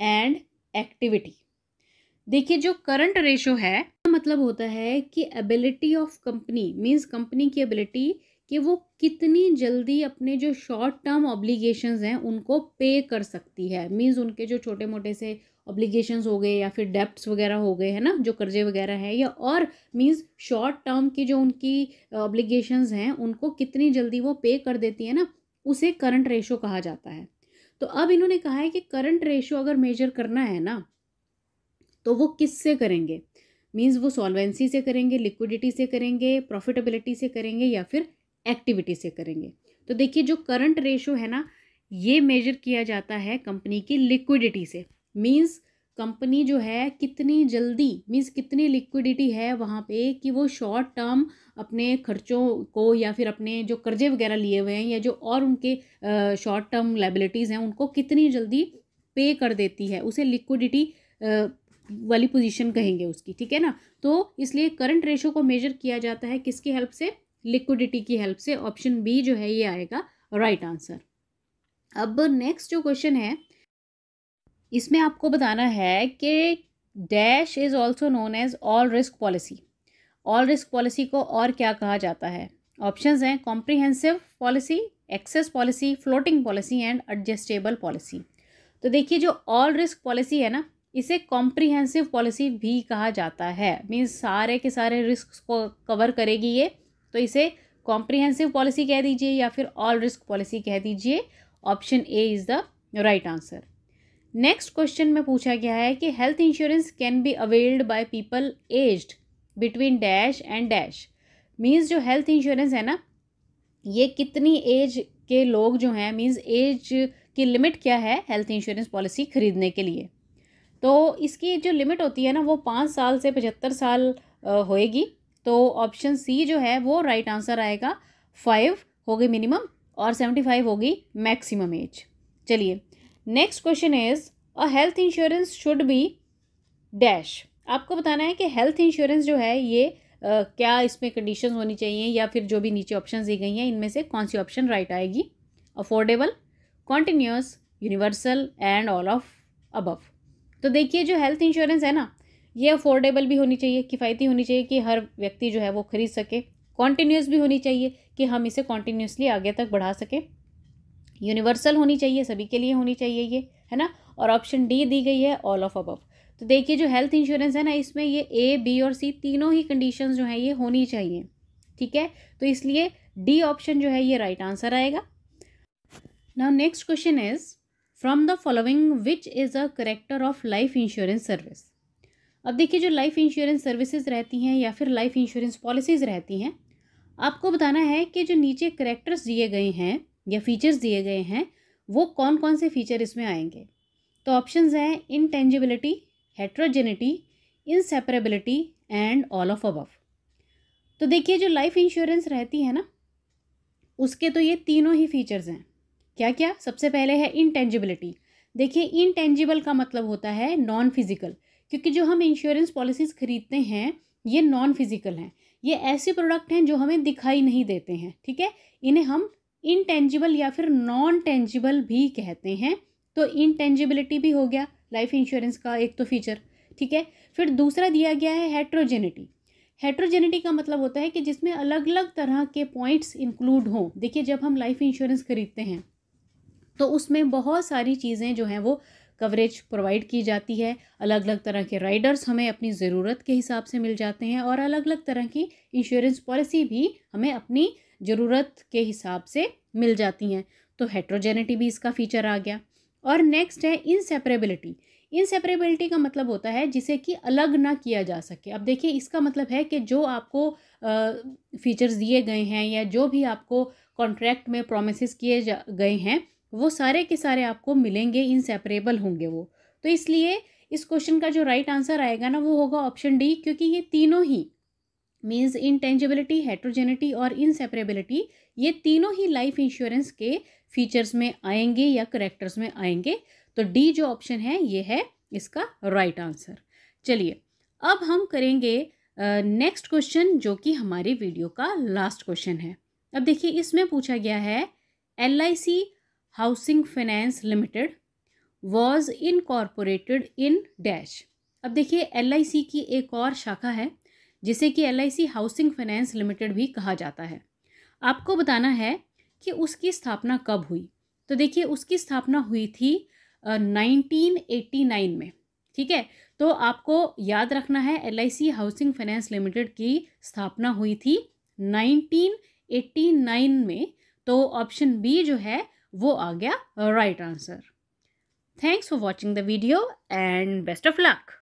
and activity देखिए जो करंट रेशो है मतलब होता है कि ability of company means company की एबिलिटी कि वो कितनी जल्दी अपने जो शॉर्ट टर्म ऑब्लिगेशंस हैं उनको पे कर सकती है मीन्स उनके जो छोटे मोटे से ऑब्लिगेशंस हो गए या फिर डेप्ट्स वगैरह हो गए है ना जो कर्जे वगैरह हैं या और मीन्स शॉर्ट टर्म की जो उनकी ऑब्लिगेशंस हैं उनको कितनी जल्दी वो पे कर देती है ना उसे करंट रेशो कहा जाता है तो अब इन्होंने कहा है कि करंट रेशो अगर मेजर करना है ना तो वो किस से करेंगे मीन्स वो सॉल्वेंसी से करेंगे लिक्विडिटी से करेंगे प्रॉफिटेबिलिटी से करेंगे या फिर एक्टिविटी से करेंगे तो देखिए जो करंट रेशो है ना ये मेजर किया जाता है कंपनी की लिक्विडिटी से मीन्स कंपनी जो है कितनी जल्दी मीन्स कितनी लिक्विडिटी है वहाँ पे कि वो शॉर्ट टर्म अपने खर्चों को या फिर अपने जो कर्जे वगैरह लिए हुए हैं या जो और उनके शॉर्ट टर्म लाइबिलिटीज़ हैं उनको कितनी जल्दी पे कर देती है उसे लिक्विडिटी वाली पोजीशन कहेंगे उसकी ठीक है ना तो इसलिए करंट रेशो को मेजर किया जाता है किसकी हेल्प से लिक्विडिटी की हेल्प से ऑप्शन बी जो है ये आएगा राइट right आंसर अब नेक्स्ट जो क्वेश्चन है इसमें आपको बताना है कि dash is also known as all risk policy all risk policy को और क्या कहा जाता है ऑप्शंस हैं comprehensive policy excess policy floating policy and adjustable policy तो देखिए जो ऑल रिस्क पॉलिसी है ना इसे कॉम्प्रिहेंसिव पॉलिसी भी कहा जाता है मीन्स सारे के सारे रिस्क को कवर करेगी ये तो इसे कॉम्प्रिहेंसिव पॉलिसी कह दीजिए या फिर ऑल रिस्क पॉलिसी कह दीजिए option A is the right answer next question में पूछा गया है कि health insurance can be availed by people aged between dash and dash means जो हेल्थ इंश्योरेंस है ना ये कितनी एज के लोग जो हैं मीन्स एज की लिमिट क्या है हेल्थ इंश्योरेंस पॉलिसी खरीदने के लिए तो इसकी जो लिमिट होती है ना वो पाँच साल से पचहत्तर साल होएगी तो ऑप्शन सी जो है वो राइट right आंसर आएगा फाइव होगी मिनिमम और सेवेंटी फाइव होगी मैक्सिमम एज चलिए next question is a health insurance should be dash आपको बताना है कि हेल्थ इंश्योरेंस जो है ये Uh, क्या इसमें कंडीशंस होनी चाहिए या फिर जो भी नीचे ऑप्शंस दी गई हैं इनमें से कौन सी ऑप्शन राइट आएगी affordable continuous universal and all of above तो देखिए जो हेल्थ इंश्योरेंस है ना ये अफोर्डेबल भी होनी चाहिए किफ़ायती होनी चाहिए कि हर व्यक्ति जो है वो खरीद सके कॉन्टीन्यूस भी होनी चाहिए कि हम इसे कॉन्टीन्यूसली आगे तक बढ़ा सकें यूनिवर्सल होनी चाहिए सभी के लिए होनी चाहिए ये है ना और ऑप्शन डी दी गई है ऑल ऑफ अबव तो देखिए जो हेल्थ इंश्योरेंस है ना इसमें ये ए बी और सी तीनों ही कंडीशन जो हैं ये होनी चाहिए ठीक है तो इसलिए डी ऑप्शन जो है ये राइट right आंसर आएगा now next question is from the following which is a character of life insurance service अब देखिए जो लाइफ इंश्योरेंस सर्विसेज रहती हैं या फिर लाइफ इंश्योरेंस पॉलिसीज़ रहती हैं आपको बताना है कि जो नीचे करेक्टर्स दिए गए हैं या फीचर्स दिए गए हैं वो कौन कौन से फीचर इसमें आएंगे तो ऑप्शंस हैं intangibility heterogeneity inseparability and all of above तो देखिए जो लाइफ इंश्योरेंस रहती है ना उसके तो ये तीनों ही फीचर्स हैं क्या क्या सबसे पहले है इनटेंजिबिलिटी देखिए इनटेंजिबल का मतलब होता है नॉन फिजिकल क्योंकि जो हम इंश्योरेंस पॉलिसीज़ खरीदते हैं ये नॉन फिजिकल हैं ये ऐसे प्रोडक्ट हैं जो हमें दिखाई नहीं देते हैं ठीक है इन्हें हम इनटेंजिबल या फिर नॉन टेंजिबल भी कहते हैं तो इनटेंजिबिलिटी भी हो गया लाइफ इंश्योरेंस का एक तो फीचर ठीक है फिर दूसरा दिया गया है हेट्रोजेनिटी हेट्रोजेनिटी का मतलब होता है कि जिसमें अलग अलग तरह के पॉइंट्स इंक्लूड हों देखिए जब हम लाइफ इंश्योरेंस खरीदते हैं तो उसमें बहुत सारी चीज़ें जो हैं वो कवरेज प्रोवाइड की जाती है अलग अलग तरह के राइडर्स हमें अपनी ज़रूरत के हिसाब से मिल जाते हैं और अलग अलग तरह की इंश्योरेंस पॉलिसी भी हमें अपनी ज़रूरत के हिसाब से मिल जाती हैं तो हेट्रोजेनिटी भी इसका फीचर आ गया और नेक्स्ट है इनसेपरेबिलिटी इनसेपरेबिलिटी का मतलब होता है जिसे कि अलग ना किया जा सके अब देखिए इसका मतलब है कि जो आपको फीचर्स दिए गए हैं या जो भी आपको कॉन्ट्रैक्ट में प्रोमिस किए गए हैं वो सारे के सारे आपको मिलेंगे इनसेपरेबल होंगे वो तो इसलिए इस क्वेश्चन का जो राइट right आंसर आएगा ना वो होगा ऑप्शन डी क्योंकि ये तीनों ही मीन्स इंटेंजिबिलिटी हेट्रोजेनिटी और इनसेपरेबिलिटी ये तीनों ही लाइफ इंश्योरेंस के फीचर्स में आएंगे या करेक्टर्स में आएंगे तो डी जो ऑप्शन है ये है इसका राइट right आंसर चलिए अब हम करेंगे नेक्स्ट uh, क्वेश्चन जो कि हमारे वीडियो का लास्ट क्वेश्चन है अब देखिए इसमें पूछा गया है L I C housing finance limited was incorporated in dash अब देखिए एल आई सी की एक और शाखा है जिसे कि एल हाउसिंग फाइनेंस लिमिटेड भी कहा जाता है आपको बताना है कि उसकी स्थापना कब हुई तो देखिए उसकी स्थापना हुई थी नाइनटीन एट्टी नाइन में ठीक है तो आपको याद रखना है एल हाउसिंग फाइनेंस लिमिटेड की स्थापना हुई थी नाइनटीन नाइन में तो ऑप्शन बी जो है वो आ गया right answer thanks for watching the video and best of luck